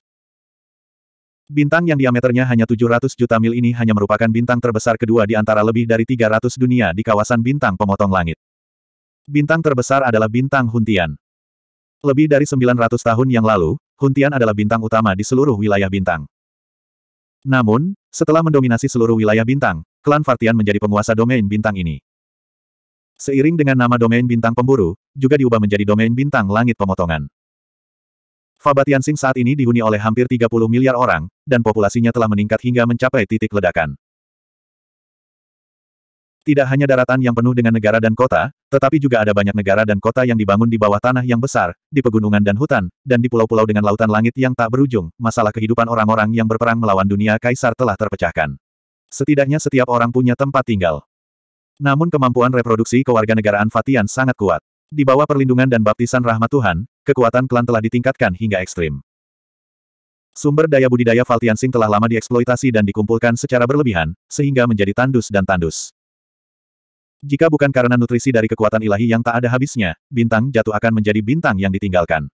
Bintang yang diameternya hanya 700 juta mil ini hanya merupakan bintang terbesar kedua di antara lebih dari 300 dunia di kawasan bintang pemotong langit. Bintang terbesar adalah bintang Huntian. Lebih dari 900 tahun yang lalu, Huntian adalah bintang utama di seluruh wilayah bintang. Namun, setelah mendominasi seluruh wilayah bintang, klan Vartian menjadi penguasa domain bintang ini. Seiring dengan nama domain bintang pemburu, juga diubah menjadi domain bintang langit pemotongan. Fabatiansing saat ini dihuni oleh hampir 30 miliar orang, dan populasinya telah meningkat hingga mencapai titik ledakan. Tidak hanya daratan yang penuh dengan negara dan kota, tetapi juga ada banyak negara dan kota yang dibangun di bawah tanah yang besar, di pegunungan dan hutan, dan di pulau-pulau dengan lautan langit yang tak berujung. Masalah kehidupan orang-orang yang berperang melawan dunia kaisar telah terpecahkan. Setidaknya setiap orang punya tempat tinggal. Namun kemampuan reproduksi kewarganegaraan Fatian sangat kuat. Di bawah perlindungan dan baptisan rahmat Tuhan, kekuatan klan telah ditingkatkan hingga ekstrim. Sumber daya budidaya Sing telah lama dieksploitasi dan dikumpulkan secara berlebihan, sehingga menjadi tandus dan tandus. Jika bukan karena nutrisi dari kekuatan ilahi yang tak ada habisnya, bintang jatuh akan menjadi bintang yang ditinggalkan.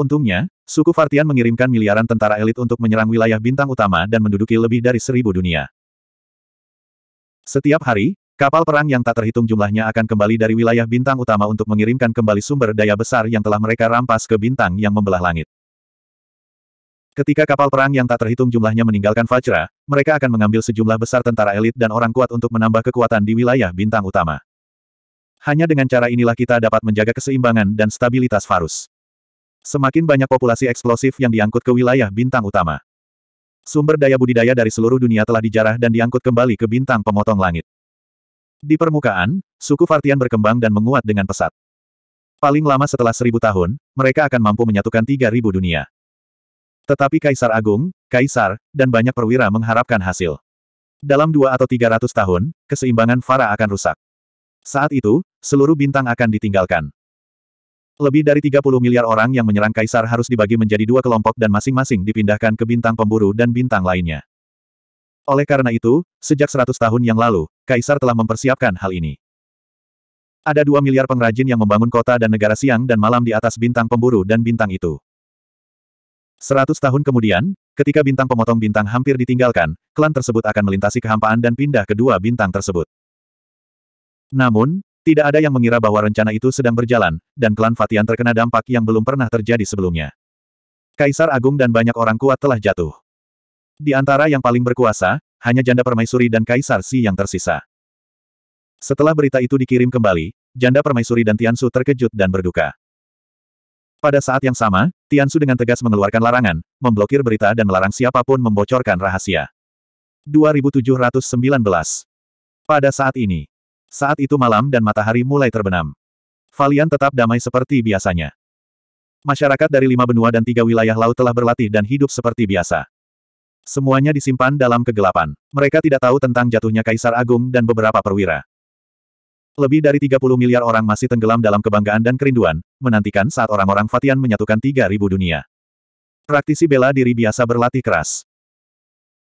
Untungnya, suku Fartian mengirimkan miliaran tentara elit untuk menyerang wilayah bintang utama dan menduduki lebih dari seribu dunia. Setiap hari, kapal perang yang tak terhitung jumlahnya akan kembali dari wilayah bintang utama untuk mengirimkan kembali sumber daya besar yang telah mereka rampas ke bintang yang membelah langit. Ketika kapal perang yang tak terhitung jumlahnya meninggalkan Fajra, mereka akan mengambil sejumlah besar tentara elit dan orang kuat untuk menambah kekuatan di wilayah bintang utama. Hanya dengan cara inilah kita dapat menjaga keseimbangan dan stabilitas Varus. Semakin banyak populasi eksplosif yang diangkut ke wilayah bintang utama. Sumber daya budidaya dari seluruh dunia telah dijarah dan diangkut kembali ke bintang pemotong langit. Di permukaan, suku Fartian berkembang dan menguat dengan pesat. Paling lama setelah seribu tahun, mereka akan mampu menyatukan tiga ribu dunia. Tetapi Kaisar Agung, Kaisar, dan banyak perwira mengharapkan hasil. Dalam dua atau tiga ratus tahun, keseimbangan Fara akan rusak. Saat itu, seluruh bintang akan ditinggalkan. Lebih dari 30 miliar orang yang menyerang kaisar harus dibagi menjadi dua kelompok dan masing-masing dipindahkan ke bintang pemburu dan bintang lainnya. Oleh karena itu, sejak 100 tahun yang lalu, kaisar telah mempersiapkan hal ini. Ada dua miliar pengrajin yang membangun kota dan negara siang dan malam di atas bintang pemburu dan bintang itu. 100 tahun kemudian, ketika bintang pemotong bintang hampir ditinggalkan, klan tersebut akan melintasi kehampaan dan pindah ke dua bintang tersebut. Namun, tidak ada yang mengira bahwa rencana itu sedang berjalan, dan klan Fatian terkena dampak yang belum pernah terjadi sebelumnya. Kaisar Agung dan banyak orang kuat telah jatuh. Di antara yang paling berkuasa, hanya janda permaisuri dan Kaisar Si yang tersisa. Setelah berita itu dikirim kembali, janda permaisuri dan Tiansu terkejut dan berduka. Pada saat yang sama, Tiansu dengan tegas mengeluarkan larangan, memblokir berita dan melarang siapapun membocorkan rahasia. 2719 Pada saat ini, saat itu malam dan matahari mulai terbenam. Valian tetap damai seperti biasanya. Masyarakat dari lima benua dan tiga wilayah laut telah berlatih dan hidup seperti biasa. Semuanya disimpan dalam kegelapan. Mereka tidak tahu tentang jatuhnya Kaisar Agung dan beberapa perwira. Lebih dari 30 miliar orang masih tenggelam dalam kebanggaan dan kerinduan, menantikan saat orang-orang Fatian menyatukan 3.000 dunia. Praktisi bela diri biasa berlatih keras.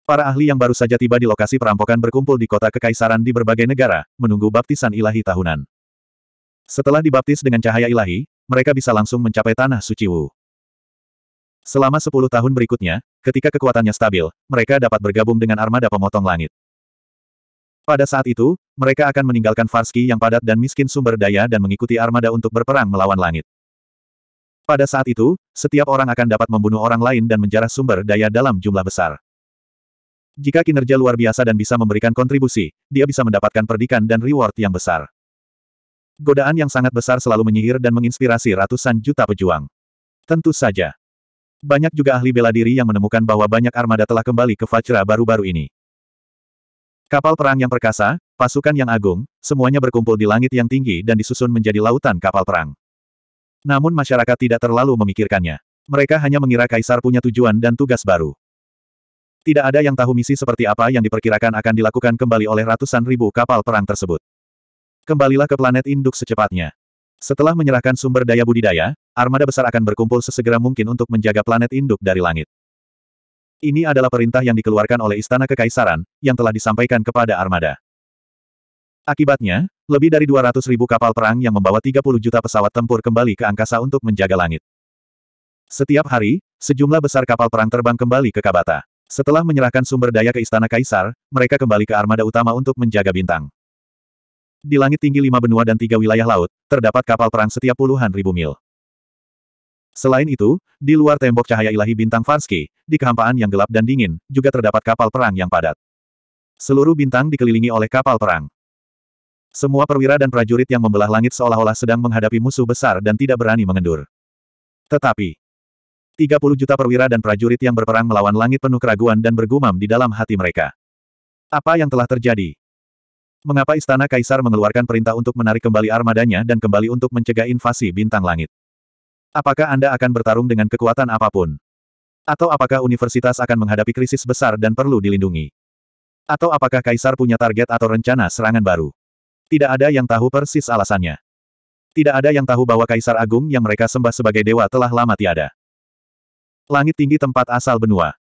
Para ahli yang baru saja tiba di lokasi perampokan berkumpul di kota kekaisaran di berbagai negara, menunggu baptisan ilahi tahunan. Setelah dibaptis dengan cahaya ilahi, mereka bisa langsung mencapai tanah suci Wu. Selama sepuluh tahun berikutnya, ketika kekuatannya stabil, mereka dapat bergabung dengan armada pemotong langit. Pada saat itu, mereka akan meninggalkan Farski yang padat dan miskin sumber daya dan mengikuti armada untuk berperang melawan langit. Pada saat itu, setiap orang akan dapat membunuh orang lain dan menjarah sumber daya dalam jumlah besar. Jika kinerja luar biasa dan bisa memberikan kontribusi, dia bisa mendapatkan perdikan dan reward yang besar. Godaan yang sangat besar selalu menyihir dan menginspirasi ratusan juta pejuang. Tentu saja. Banyak juga ahli bela diri yang menemukan bahwa banyak armada telah kembali ke Fajra baru-baru ini. Kapal perang yang perkasa, pasukan yang agung, semuanya berkumpul di langit yang tinggi dan disusun menjadi lautan kapal perang. Namun masyarakat tidak terlalu memikirkannya. Mereka hanya mengira kaisar punya tujuan dan tugas baru. Tidak ada yang tahu misi seperti apa yang diperkirakan akan dilakukan kembali oleh ratusan ribu kapal perang tersebut. Kembalilah ke planet induk secepatnya. Setelah menyerahkan sumber daya budidaya, armada besar akan berkumpul sesegera mungkin untuk menjaga planet induk dari langit. Ini adalah perintah yang dikeluarkan oleh Istana Kekaisaran, yang telah disampaikan kepada armada. Akibatnya, lebih dari 200 ribu kapal perang yang membawa 30 juta pesawat tempur kembali ke angkasa untuk menjaga langit. Setiap hari, sejumlah besar kapal perang terbang kembali ke Kabata. Setelah menyerahkan sumber daya ke Istana Kaisar, mereka kembali ke armada utama untuk menjaga bintang. Di langit tinggi lima benua dan tiga wilayah laut, terdapat kapal perang setiap puluhan ribu mil. Selain itu, di luar tembok cahaya ilahi bintang Varsky, di kehampaan yang gelap dan dingin, juga terdapat kapal perang yang padat. Seluruh bintang dikelilingi oleh kapal perang. Semua perwira dan prajurit yang membelah langit seolah-olah sedang menghadapi musuh besar dan tidak berani mengendur. Tetapi, 30 juta perwira dan prajurit yang berperang melawan langit penuh keraguan dan bergumam di dalam hati mereka. Apa yang telah terjadi? Mengapa Istana Kaisar mengeluarkan perintah untuk menarik kembali armadanya dan kembali untuk mencegah invasi bintang langit? Apakah Anda akan bertarung dengan kekuatan apapun? Atau apakah universitas akan menghadapi krisis besar dan perlu dilindungi? Atau apakah Kaisar punya target atau rencana serangan baru? Tidak ada yang tahu persis alasannya. Tidak ada yang tahu bahwa Kaisar Agung yang mereka sembah sebagai dewa telah lama tiada. Langit tinggi tempat asal benua.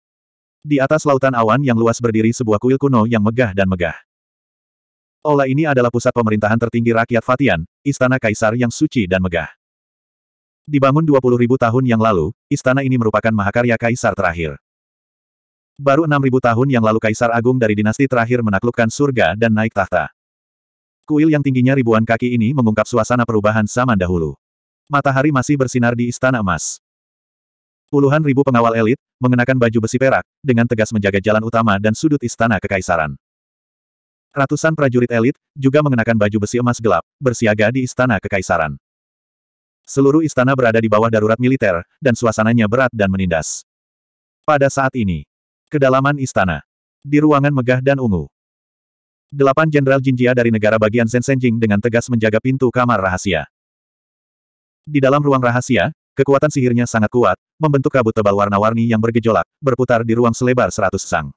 Di atas lautan awan yang luas berdiri sebuah kuil kuno yang megah dan megah. Ola ini adalah pusat pemerintahan tertinggi rakyat Fatian, istana kaisar yang suci dan megah. Dibangun 20.000 tahun yang lalu, istana ini merupakan mahakarya kaisar terakhir. Baru 6.000 tahun yang lalu kaisar agung dari dinasti terakhir menaklukkan surga dan naik tahta. Kuil yang tingginya ribuan kaki ini mengungkap suasana perubahan zaman dahulu. Matahari masih bersinar di istana emas. Puluhan ribu pengawal elit, mengenakan baju besi perak, dengan tegas menjaga jalan utama dan sudut istana kekaisaran. Ratusan prajurit elit, juga mengenakan baju besi emas gelap, bersiaga di istana kekaisaran. Seluruh istana berada di bawah darurat militer, dan suasananya berat dan menindas. Pada saat ini, kedalaman istana, di ruangan megah dan ungu, delapan jenderal Jinjia dari negara bagian Zhenshenzhing dengan tegas menjaga pintu kamar rahasia. Di dalam ruang rahasia, Kekuatan sihirnya sangat kuat, membentuk kabut tebal warna-warni yang bergejolak, berputar di ruang selebar seratus sang.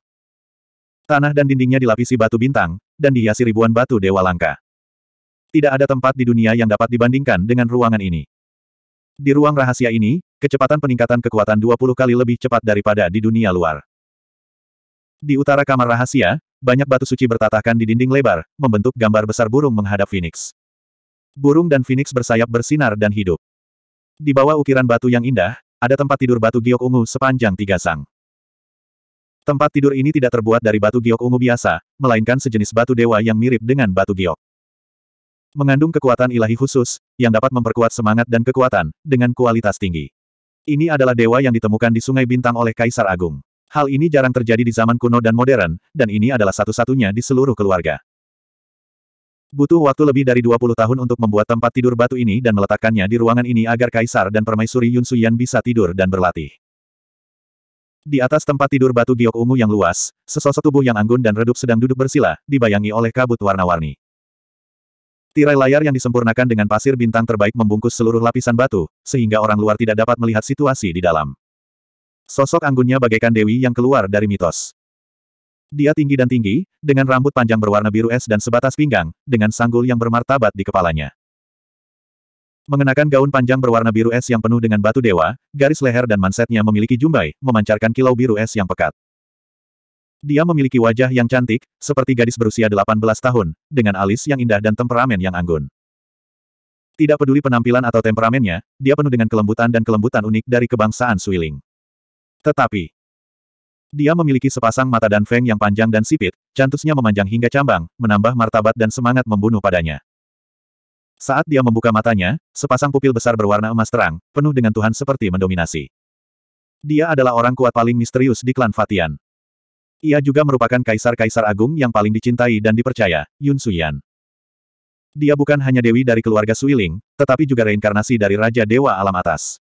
Tanah dan dindingnya dilapisi batu bintang, dan dihiasi ribuan batu dewa langka. Tidak ada tempat di dunia yang dapat dibandingkan dengan ruangan ini. Di ruang rahasia ini, kecepatan peningkatan kekuatan 20 kali lebih cepat daripada di dunia luar. Di utara kamar rahasia, banyak batu suci bertatahkan di dinding lebar, membentuk gambar besar burung menghadap Phoenix. Burung dan Phoenix bersayap bersinar dan hidup. Di bawah ukiran batu yang indah, ada tempat tidur batu giok ungu sepanjang tiga sang. Tempat tidur ini tidak terbuat dari batu giok ungu biasa, melainkan sejenis batu dewa yang mirip dengan batu giok. Mengandung kekuatan ilahi khusus, yang dapat memperkuat semangat dan kekuatan, dengan kualitas tinggi. Ini adalah dewa yang ditemukan di Sungai Bintang oleh Kaisar Agung. Hal ini jarang terjadi di zaman kuno dan modern, dan ini adalah satu-satunya di seluruh keluarga. Butuh waktu lebih dari 20 tahun untuk membuat tempat tidur batu ini dan meletakkannya di ruangan ini agar kaisar dan permaisuri Yun Suyan bisa tidur dan berlatih. Di atas tempat tidur batu giok ungu yang luas, sesosok tubuh yang anggun dan redup sedang duduk bersila, dibayangi oleh kabut warna-warni. Tirai layar yang disempurnakan dengan pasir bintang terbaik membungkus seluruh lapisan batu, sehingga orang luar tidak dapat melihat situasi di dalam. Sosok anggunnya bagaikan dewi yang keluar dari mitos. Dia tinggi dan tinggi, dengan rambut panjang berwarna biru es dan sebatas pinggang, dengan sanggul yang bermartabat di kepalanya. Mengenakan gaun panjang berwarna biru es yang penuh dengan batu dewa, garis leher dan mansetnya memiliki jumbai, memancarkan kilau biru es yang pekat. Dia memiliki wajah yang cantik, seperti gadis berusia 18 tahun, dengan alis yang indah dan temperamen yang anggun. Tidak peduli penampilan atau temperamennya, dia penuh dengan kelembutan dan kelembutan unik dari kebangsaan Suiling. Tetapi, dia memiliki sepasang mata dan feng yang panjang dan sipit, cantusnya memanjang hingga cambang, menambah martabat dan semangat membunuh padanya. Saat dia membuka matanya, sepasang pupil besar berwarna emas terang, penuh dengan Tuhan seperti mendominasi. Dia adalah orang kuat paling misterius di klan Fatian. Ia juga merupakan kaisar-kaisar agung yang paling dicintai dan dipercaya, Yun Suyan. Dia bukan hanya dewi dari keluarga Suiling, tetapi juga reinkarnasi dari Raja Dewa Alam Atas.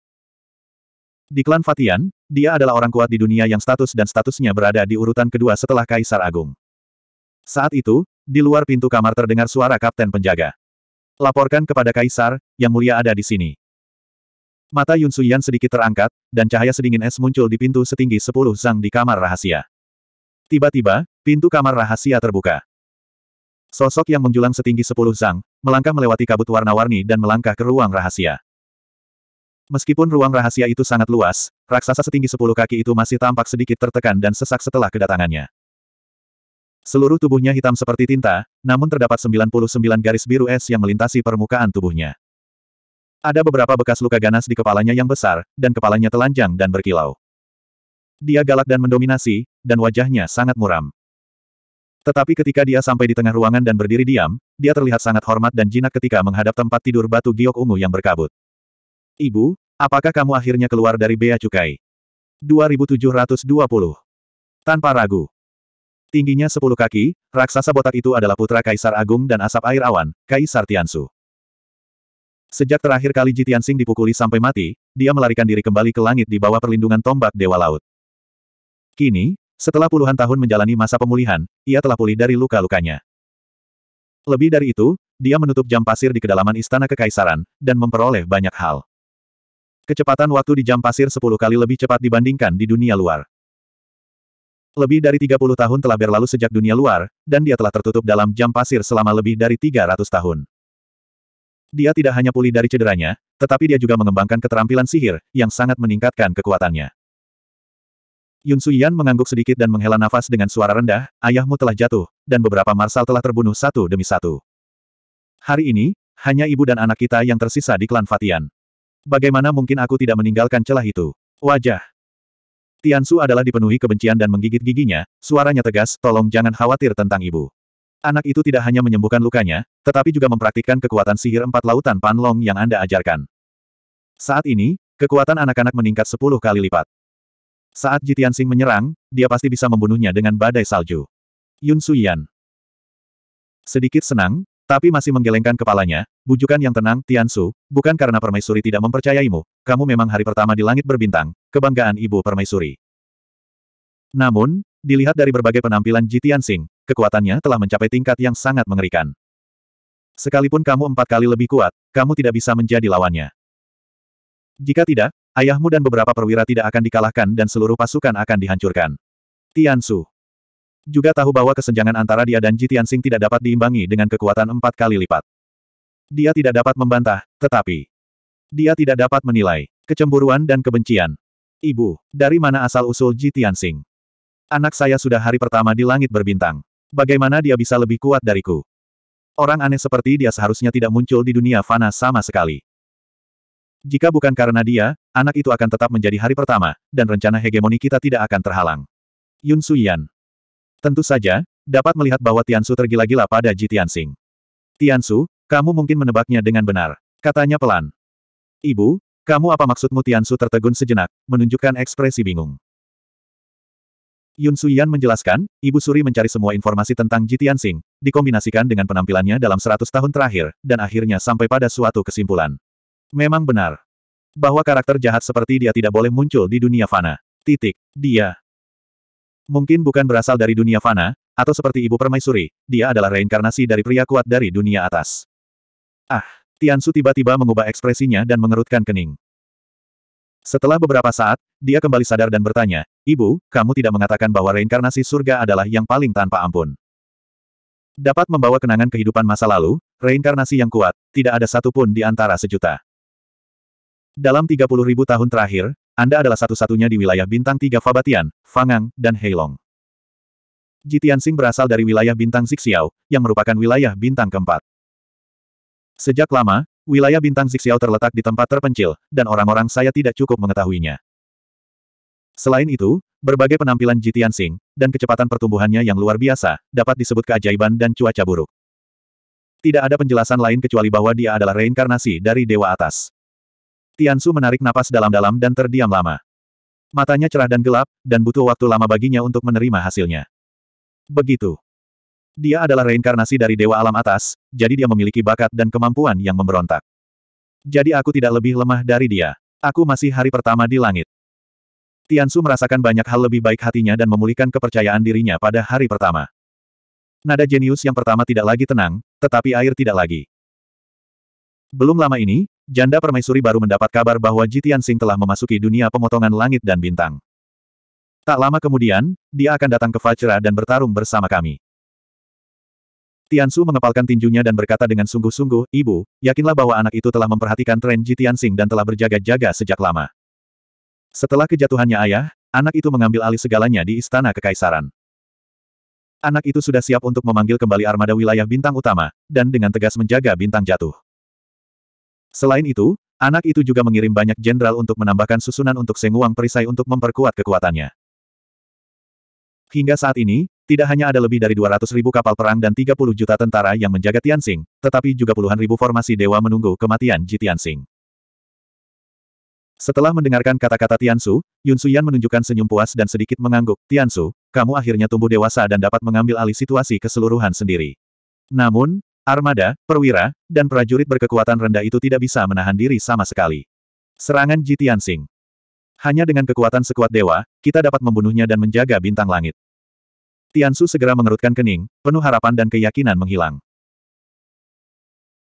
Di klan Fatian, dia adalah orang kuat di dunia yang status dan statusnya berada di urutan kedua setelah Kaisar Agung. Saat itu, di luar pintu kamar terdengar suara kapten penjaga. Laporkan kepada Kaisar, yang mulia ada di sini. Mata Yun Suyan sedikit terangkat, dan cahaya sedingin es muncul di pintu setinggi sepuluh zhang di kamar rahasia. Tiba-tiba, pintu kamar rahasia terbuka. Sosok yang menjulang setinggi sepuluh zhang melangkah melewati kabut warna-warni dan melangkah ke ruang rahasia. Meskipun ruang rahasia itu sangat luas, raksasa setinggi sepuluh kaki itu masih tampak sedikit tertekan dan sesak setelah kedatangannya. Seluruh tubuhnya hitam seperti tinta, namun terdapat 99 garis biru es yang melintasi permukaan tubuhnya. Ada beberapa bekas luka ganas di kepalanya yang besar, dan kepalanya telanjang dan berkilau. Dia galak dan mendominasi, dan wajahnya sangat muram. Tetapi ketika dia sampai di tengah ruangan dan berdiri diam, dia terlihat sangat hormat dan jinak ketika menghadap tempat tidur batu giok ungu yang berkabut. Ibu, apakah kamu akhirnya keluar dari bea cukai? 2720. Tanpa ragu. Tingginya 10 kaki, raksasa botak itu adalah putra Kaisar Agung dan Asap Air Awan, Kaisar Tiansu. Sejak terakhir kali Jitiansing dipukuli sampai mati, dia melarikan diri kembali ke langit di bawah perlindungan tombak Dewa Laut. Kini, setelah puluhan tahun menjalani masa pemulihan, ia telah pulih dari luka-lukanya. Lebih dari itu, dia menutup jam pasir di kedalaman istana kekaisaran, dan memperoleh banyak hal. Kecepatan waktu di jam pasir 10 kali lebih cepat dibandingkan di dunia luar. Lebih dari 30 tahun telah berlalu sejak dunia luar, dan dia telah tertutup dalam jam pasir selama lebih dari 300 tahun. Dia tidak hanya pulih dari cederanya, tetapi dia juga mengembangkan keterampilan sihir, yang sangat meningkatkan kekuatannya. Yun Suyan mengangguk sedikit dan menghela nafas dengan suara rendah, ayahmu telah jatuh, dan beberapa marsal telah terbunuh satu demi satu. Hari ini, hanya ibu dan anak kita yang tersisa di klan Fatian. Bagaimana mungkin aku tidak meninggalkan celah itu? Wajah. Tiansu adalah dipenuhi kebencian dan menggigit giginya, suaranya tegas, tolong jangan khawatir tentang ibu. Anak itu tidak hanya menyembuhkan lukanya, tetapi juga mempraktikkan kekuatan sihir empat lautan Pan Long yang Anda ajarkan. Saat ini, kekuatan anak-anak meningkat sepuluh kali lipat. Saat Jitian Sing menyerang, dia pasti bisa membunuhnya dengan badai salju. Yun Suyan. Sedikit senang, tapi masih menggelengkan kepalanya, bujukan yang tenang, Tian Su. bukan karena permaisuri tidak mempercayaimu, kamu memang hari pertama di langit berbintang, kebanggaan ibu permaisuri. Namun, dilihat dari berbagai penampilan Ji Tianxing, kekuatannya telah mencapai tingkat yang sangat mengerikan. Sekalipun kamu empat kali lebih kuat, kamu tidak bisa menjadi lawannya. Jika tidak, ayahmu dan beberapa perwira tidak akan dikalahkan dan seluruh pasukan akan dihancurkan. Tian Su juga tahu bahwa kesenjangan antara dia dan Ji Tianxing tidak dapat diimbangi dengan kekuatan empat kali lipat. Dia tidak dapat membantah, tetapi dia tidak dapat menilai kecemburuan dan kebencian. Ibu, dari mana asal-usul Ji Tianxing? Anak saya sudah hari pertama di langit berbintang. Bagaimana dia bisa lebih kuat dariku? Orang aneh seperti dia seharusnya tidak muncul di dunia fana sama sekali. Jika bukan karena dia, anak itu akan tetap menjadi hari pertama, dan rencana hegemoni kita tidak akan terhalang. Yun Suyan, Tentu saja, dapat melihat bahwa Tiansu tergila-gila pada Ji Tianxing. Tiansu, kamu mungkin menebaknya dengan benar. Katanya pelan. Ibu, kamu apa maksudmu Tiansu tertegun sejenak, menunjukkan ekspresi bingung. Yun Suyan menjelaskan, Ibu Suri mencari semua informasi tentang Ji Tianxing, dikombinasikan dengan penampilannya dalam 100 tahun terakhir, dan akhirnya sampai pada suatu kesimpulan. Memang benar. Bahwa karakter jahat seperti dia tidak boleh muncul di dunia fana. Titik. Dia. Mungkin bukan berasal dari dunia fana, atau seperti ibu permaisuri, dia adalah reinkarnasi dari pria kuat dari dunia atas. Ah, Tiansu tiba-tiba mengubah ekspresinya dan mengerutkan kening. Setelah beberapa saat, dia kembali sadar dan bertanya, Ibu, kamu tidak mengatakan bahwa reinkarnasi surga adalah yang paling tanpa ampun. Dapat membawa kenangan kehidupan masa lalu, reinkarnasi yang kuat, tidak ada satupun di antara sejuta. Dalam 30.000 tahun terakhir, anda adalah satu-satunya di wilayah bintang tiga Fabatian, Fangang, dan Heilong. Jitiansing berasal dari wilayah bintang Zixiao, yang merupakan wilayah bintang keempat. Sejak lama, wilayah bintang Zixiao terletak di tempat terpencil, dan orang-orang saya tidak cukup mengetahuinya. Selain itu, berbagai penampilan Jitiansing, dan kecepatan pertumbuhannya yang luar biasa, dapat disebut keajaiban dan cuaca buruk. Tidak ada penjelasan lain kecuali bahwa dia adalah reinkarnasi dari Dewa Atas. Tiansu menarik napas dalam-dalam dan terdiam lama. Matanya cerah dan gelap, dan butuh waktu lama baginya untuk menerima hasilnya. Begitu. Dia adalah reinkarnasi dari Dewa Alam Atas, jadi dia memiliki bakat dan kemampuan yang memberontak. Jadi aku tidak lebih lemah dari dia. Aku masih hari pertama di langit. Tiansu merasakan banyak hal lebih baik hatinya dan memulihkan kepercayaan dirinya pada hari pertama. Nada jenius yang pertama tidak lagi tenang, tetapi air tidak lagi. Belum lama ini, janda permaisuri baru mendapat kabar bahwa Jitian Sing telah memasuki dunia pemotongan langit dan bintang. Tak lama kemudian, dia akan datang ke Fajra dan bertarung bersama kami. Tiansu mengepalkan tinjunya dan berkata dengan sungguh-sungguh, Ibu, yakinlah bahwa anak itu telah memperhatikan tren Jitian Sing dan telah berjaga-jaga sejak lama. Setelah kejatuhannya ayah, anak itu mengambil alih segalanya di istana kekaisaran. Anak itu sudah siap untuk memanggil kembali armada wilayah bintang utama, dan dengan tegas menjaga bintang jatuh. Selain itu, anak itu juga mengirim banyak jenderal untuk menambahkan susunan untuk Senguang Perisai untuk memperkuat kekuatannya. Hingga saat ini, tidak hanya ada lebih dari 200 ribu kapal perang dan 30 juta tentara yang menjaga Tianxing, tetapi juga puluhan ribu formasi dewa menunggu kematian Ji Tianxing. Setelah mendengarkan kata-kata Tiansu, Yun Suyan menunjukkan senyum puas dan sedikit mengangguk, Tiansu, kamu akhirnya tumbuh dewasa dan dapat mengambil alih situasi keseluruhan sendiri. Namun, Armada, perwira, dan prajurit berkekuatan rendah itu tidak bisa menahan diri sama sekali. Serangan Jitian Sing. Hanya dengan kekuatan sekuat dewa, kita dapat membunuhnya dan menjaga bintang langit. Tiansu segera mengerutkan kening, penuh harapan dan keyakinan menghilang.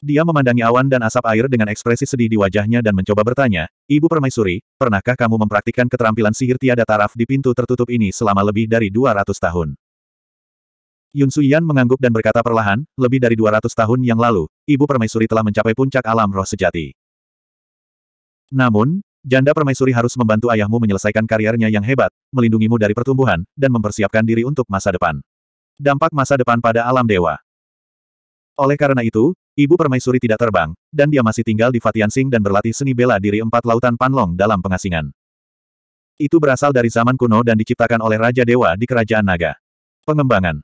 Dia memandangi awan dan asap air dengan ekspresi sedih di wajahnya dan mencoba bertanya, Ibu Permaisuri, pernahkah kamu mempraktikkan keterampilan sihir tiada taraf di pintu tertutup ini selama lebih dari 200 tahun? Yun Suyan mengangguk dan berkata perlahan, lebih dari 200 tahun yang lalu, Ibu Permaisuri telah mencapai puncak alam roh sejati. Namun, janda permaisuri harus membantu ayahmu menyelesaikan karirnya yang hebat, melindungimu dari pertumbuhan, dan mempersiapkan diri untuk masa depan. Dampak masa depan pada alam dewa. Oleh karena itu, Ibu Permaisuri tidak terbang, dan dia masih tinggal di Fatiansing dan berlatih seni bela diri empat lautan panlong dalam pengasingan. Itu berasal dari zaman kuno dan diciptakan oleh Raja Dewa di Kerajaan Naga. Pengembangan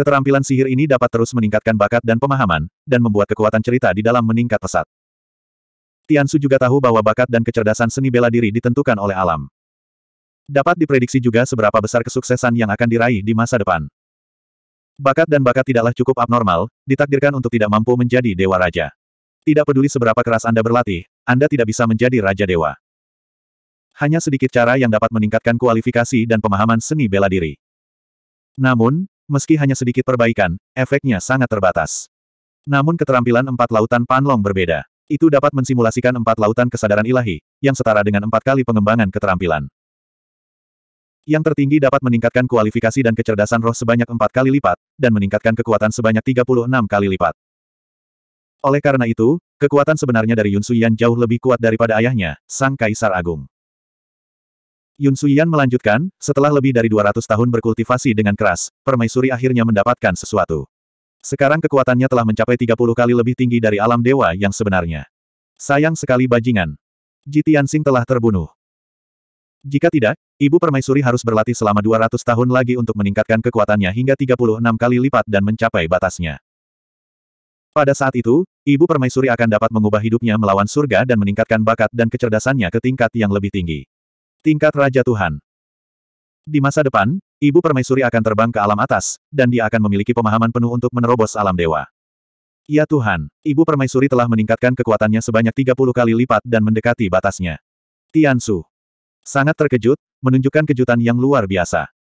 Keterampilan sihir ini dapat terus meningkatkan bakat dan pemahaman, dan membuat kekuatan cerita di dalam meningkat pesat. Tiansu juga tahu bahwa bakat dan kecerdasan seni bela diri ditentukan oleh alam. Dapat diprediksi juga seberapa besar kesuksesan yang akan diraih di masa depan. Bakat dan bakat tidaklah cukup abnormal, ditakdirkan untuk tidak mampu menjadi dewa raja. Tidak peduli seberapa keras Anda berlatih, Anda tidak bisa menjadi raja dewa. Hanya sedikit cara yang dapat meningkatkan kualifikasi dan pemahaman seni bela diri. Namun, meski hanya sedikit perbaikan, efeknya sangat terbatas. Namun keterampilan empat lautan Panlong berbeda. Itu dapat mensimulasikan empat lautan kesadaran ilahi, yang setara dengan empat kali pengembangan keterampilan. Yang tertinggi dapat meningkatkan kualifikasi dan kecerdasan roh sebanyak empat kali lipat, dan meningkatkan kekuatan sebanyak 36 kali lipat. Oleh karena itu, kekuatan sebenarnya dari Yun Suyan jauh lebih kuat daripada ayahnya, Sang Kaisar Agung. Yun Suyan melanjutkan, setelah lebih dari 200 tahun berkultivasi dengan keras, permaisuri akhirnya mendapatkan sesuatu. Sekarang kekuatannya telah mencapai 30 kali lebih tinggi dari alam dewa yang sebenarnya. Sayang sekali bajingan. Jitiansing telah terbunuh. Jika tidak, ibu permaisuri harus berlatih selama 200 tahun lagi untuk meningkatkan kekuatannya hingga 36 kali lipat dan mencapai batasnya. Pada saat itu, ibu permaisuri akan dapat mengubah hidupnya melawan surga dan meningkatkan bakat dan kecerdasannya ke tingkat yang lebih tinggi. Tingkat Raja Tuhan. Di masa depan, Ibu Permaisuri akan terbang ke alam atas, dan dia akan memiliki pemahaman penuh untuk menerobos alam dewa. Ya Tuhan, Ibu Permaisuri telah meningkatkan kekuatannya sebanyak 30 kali lipat dan mendekati batasnya. Tian Su Sangat terkejut, menunjukkan kejutan yang luar biasa.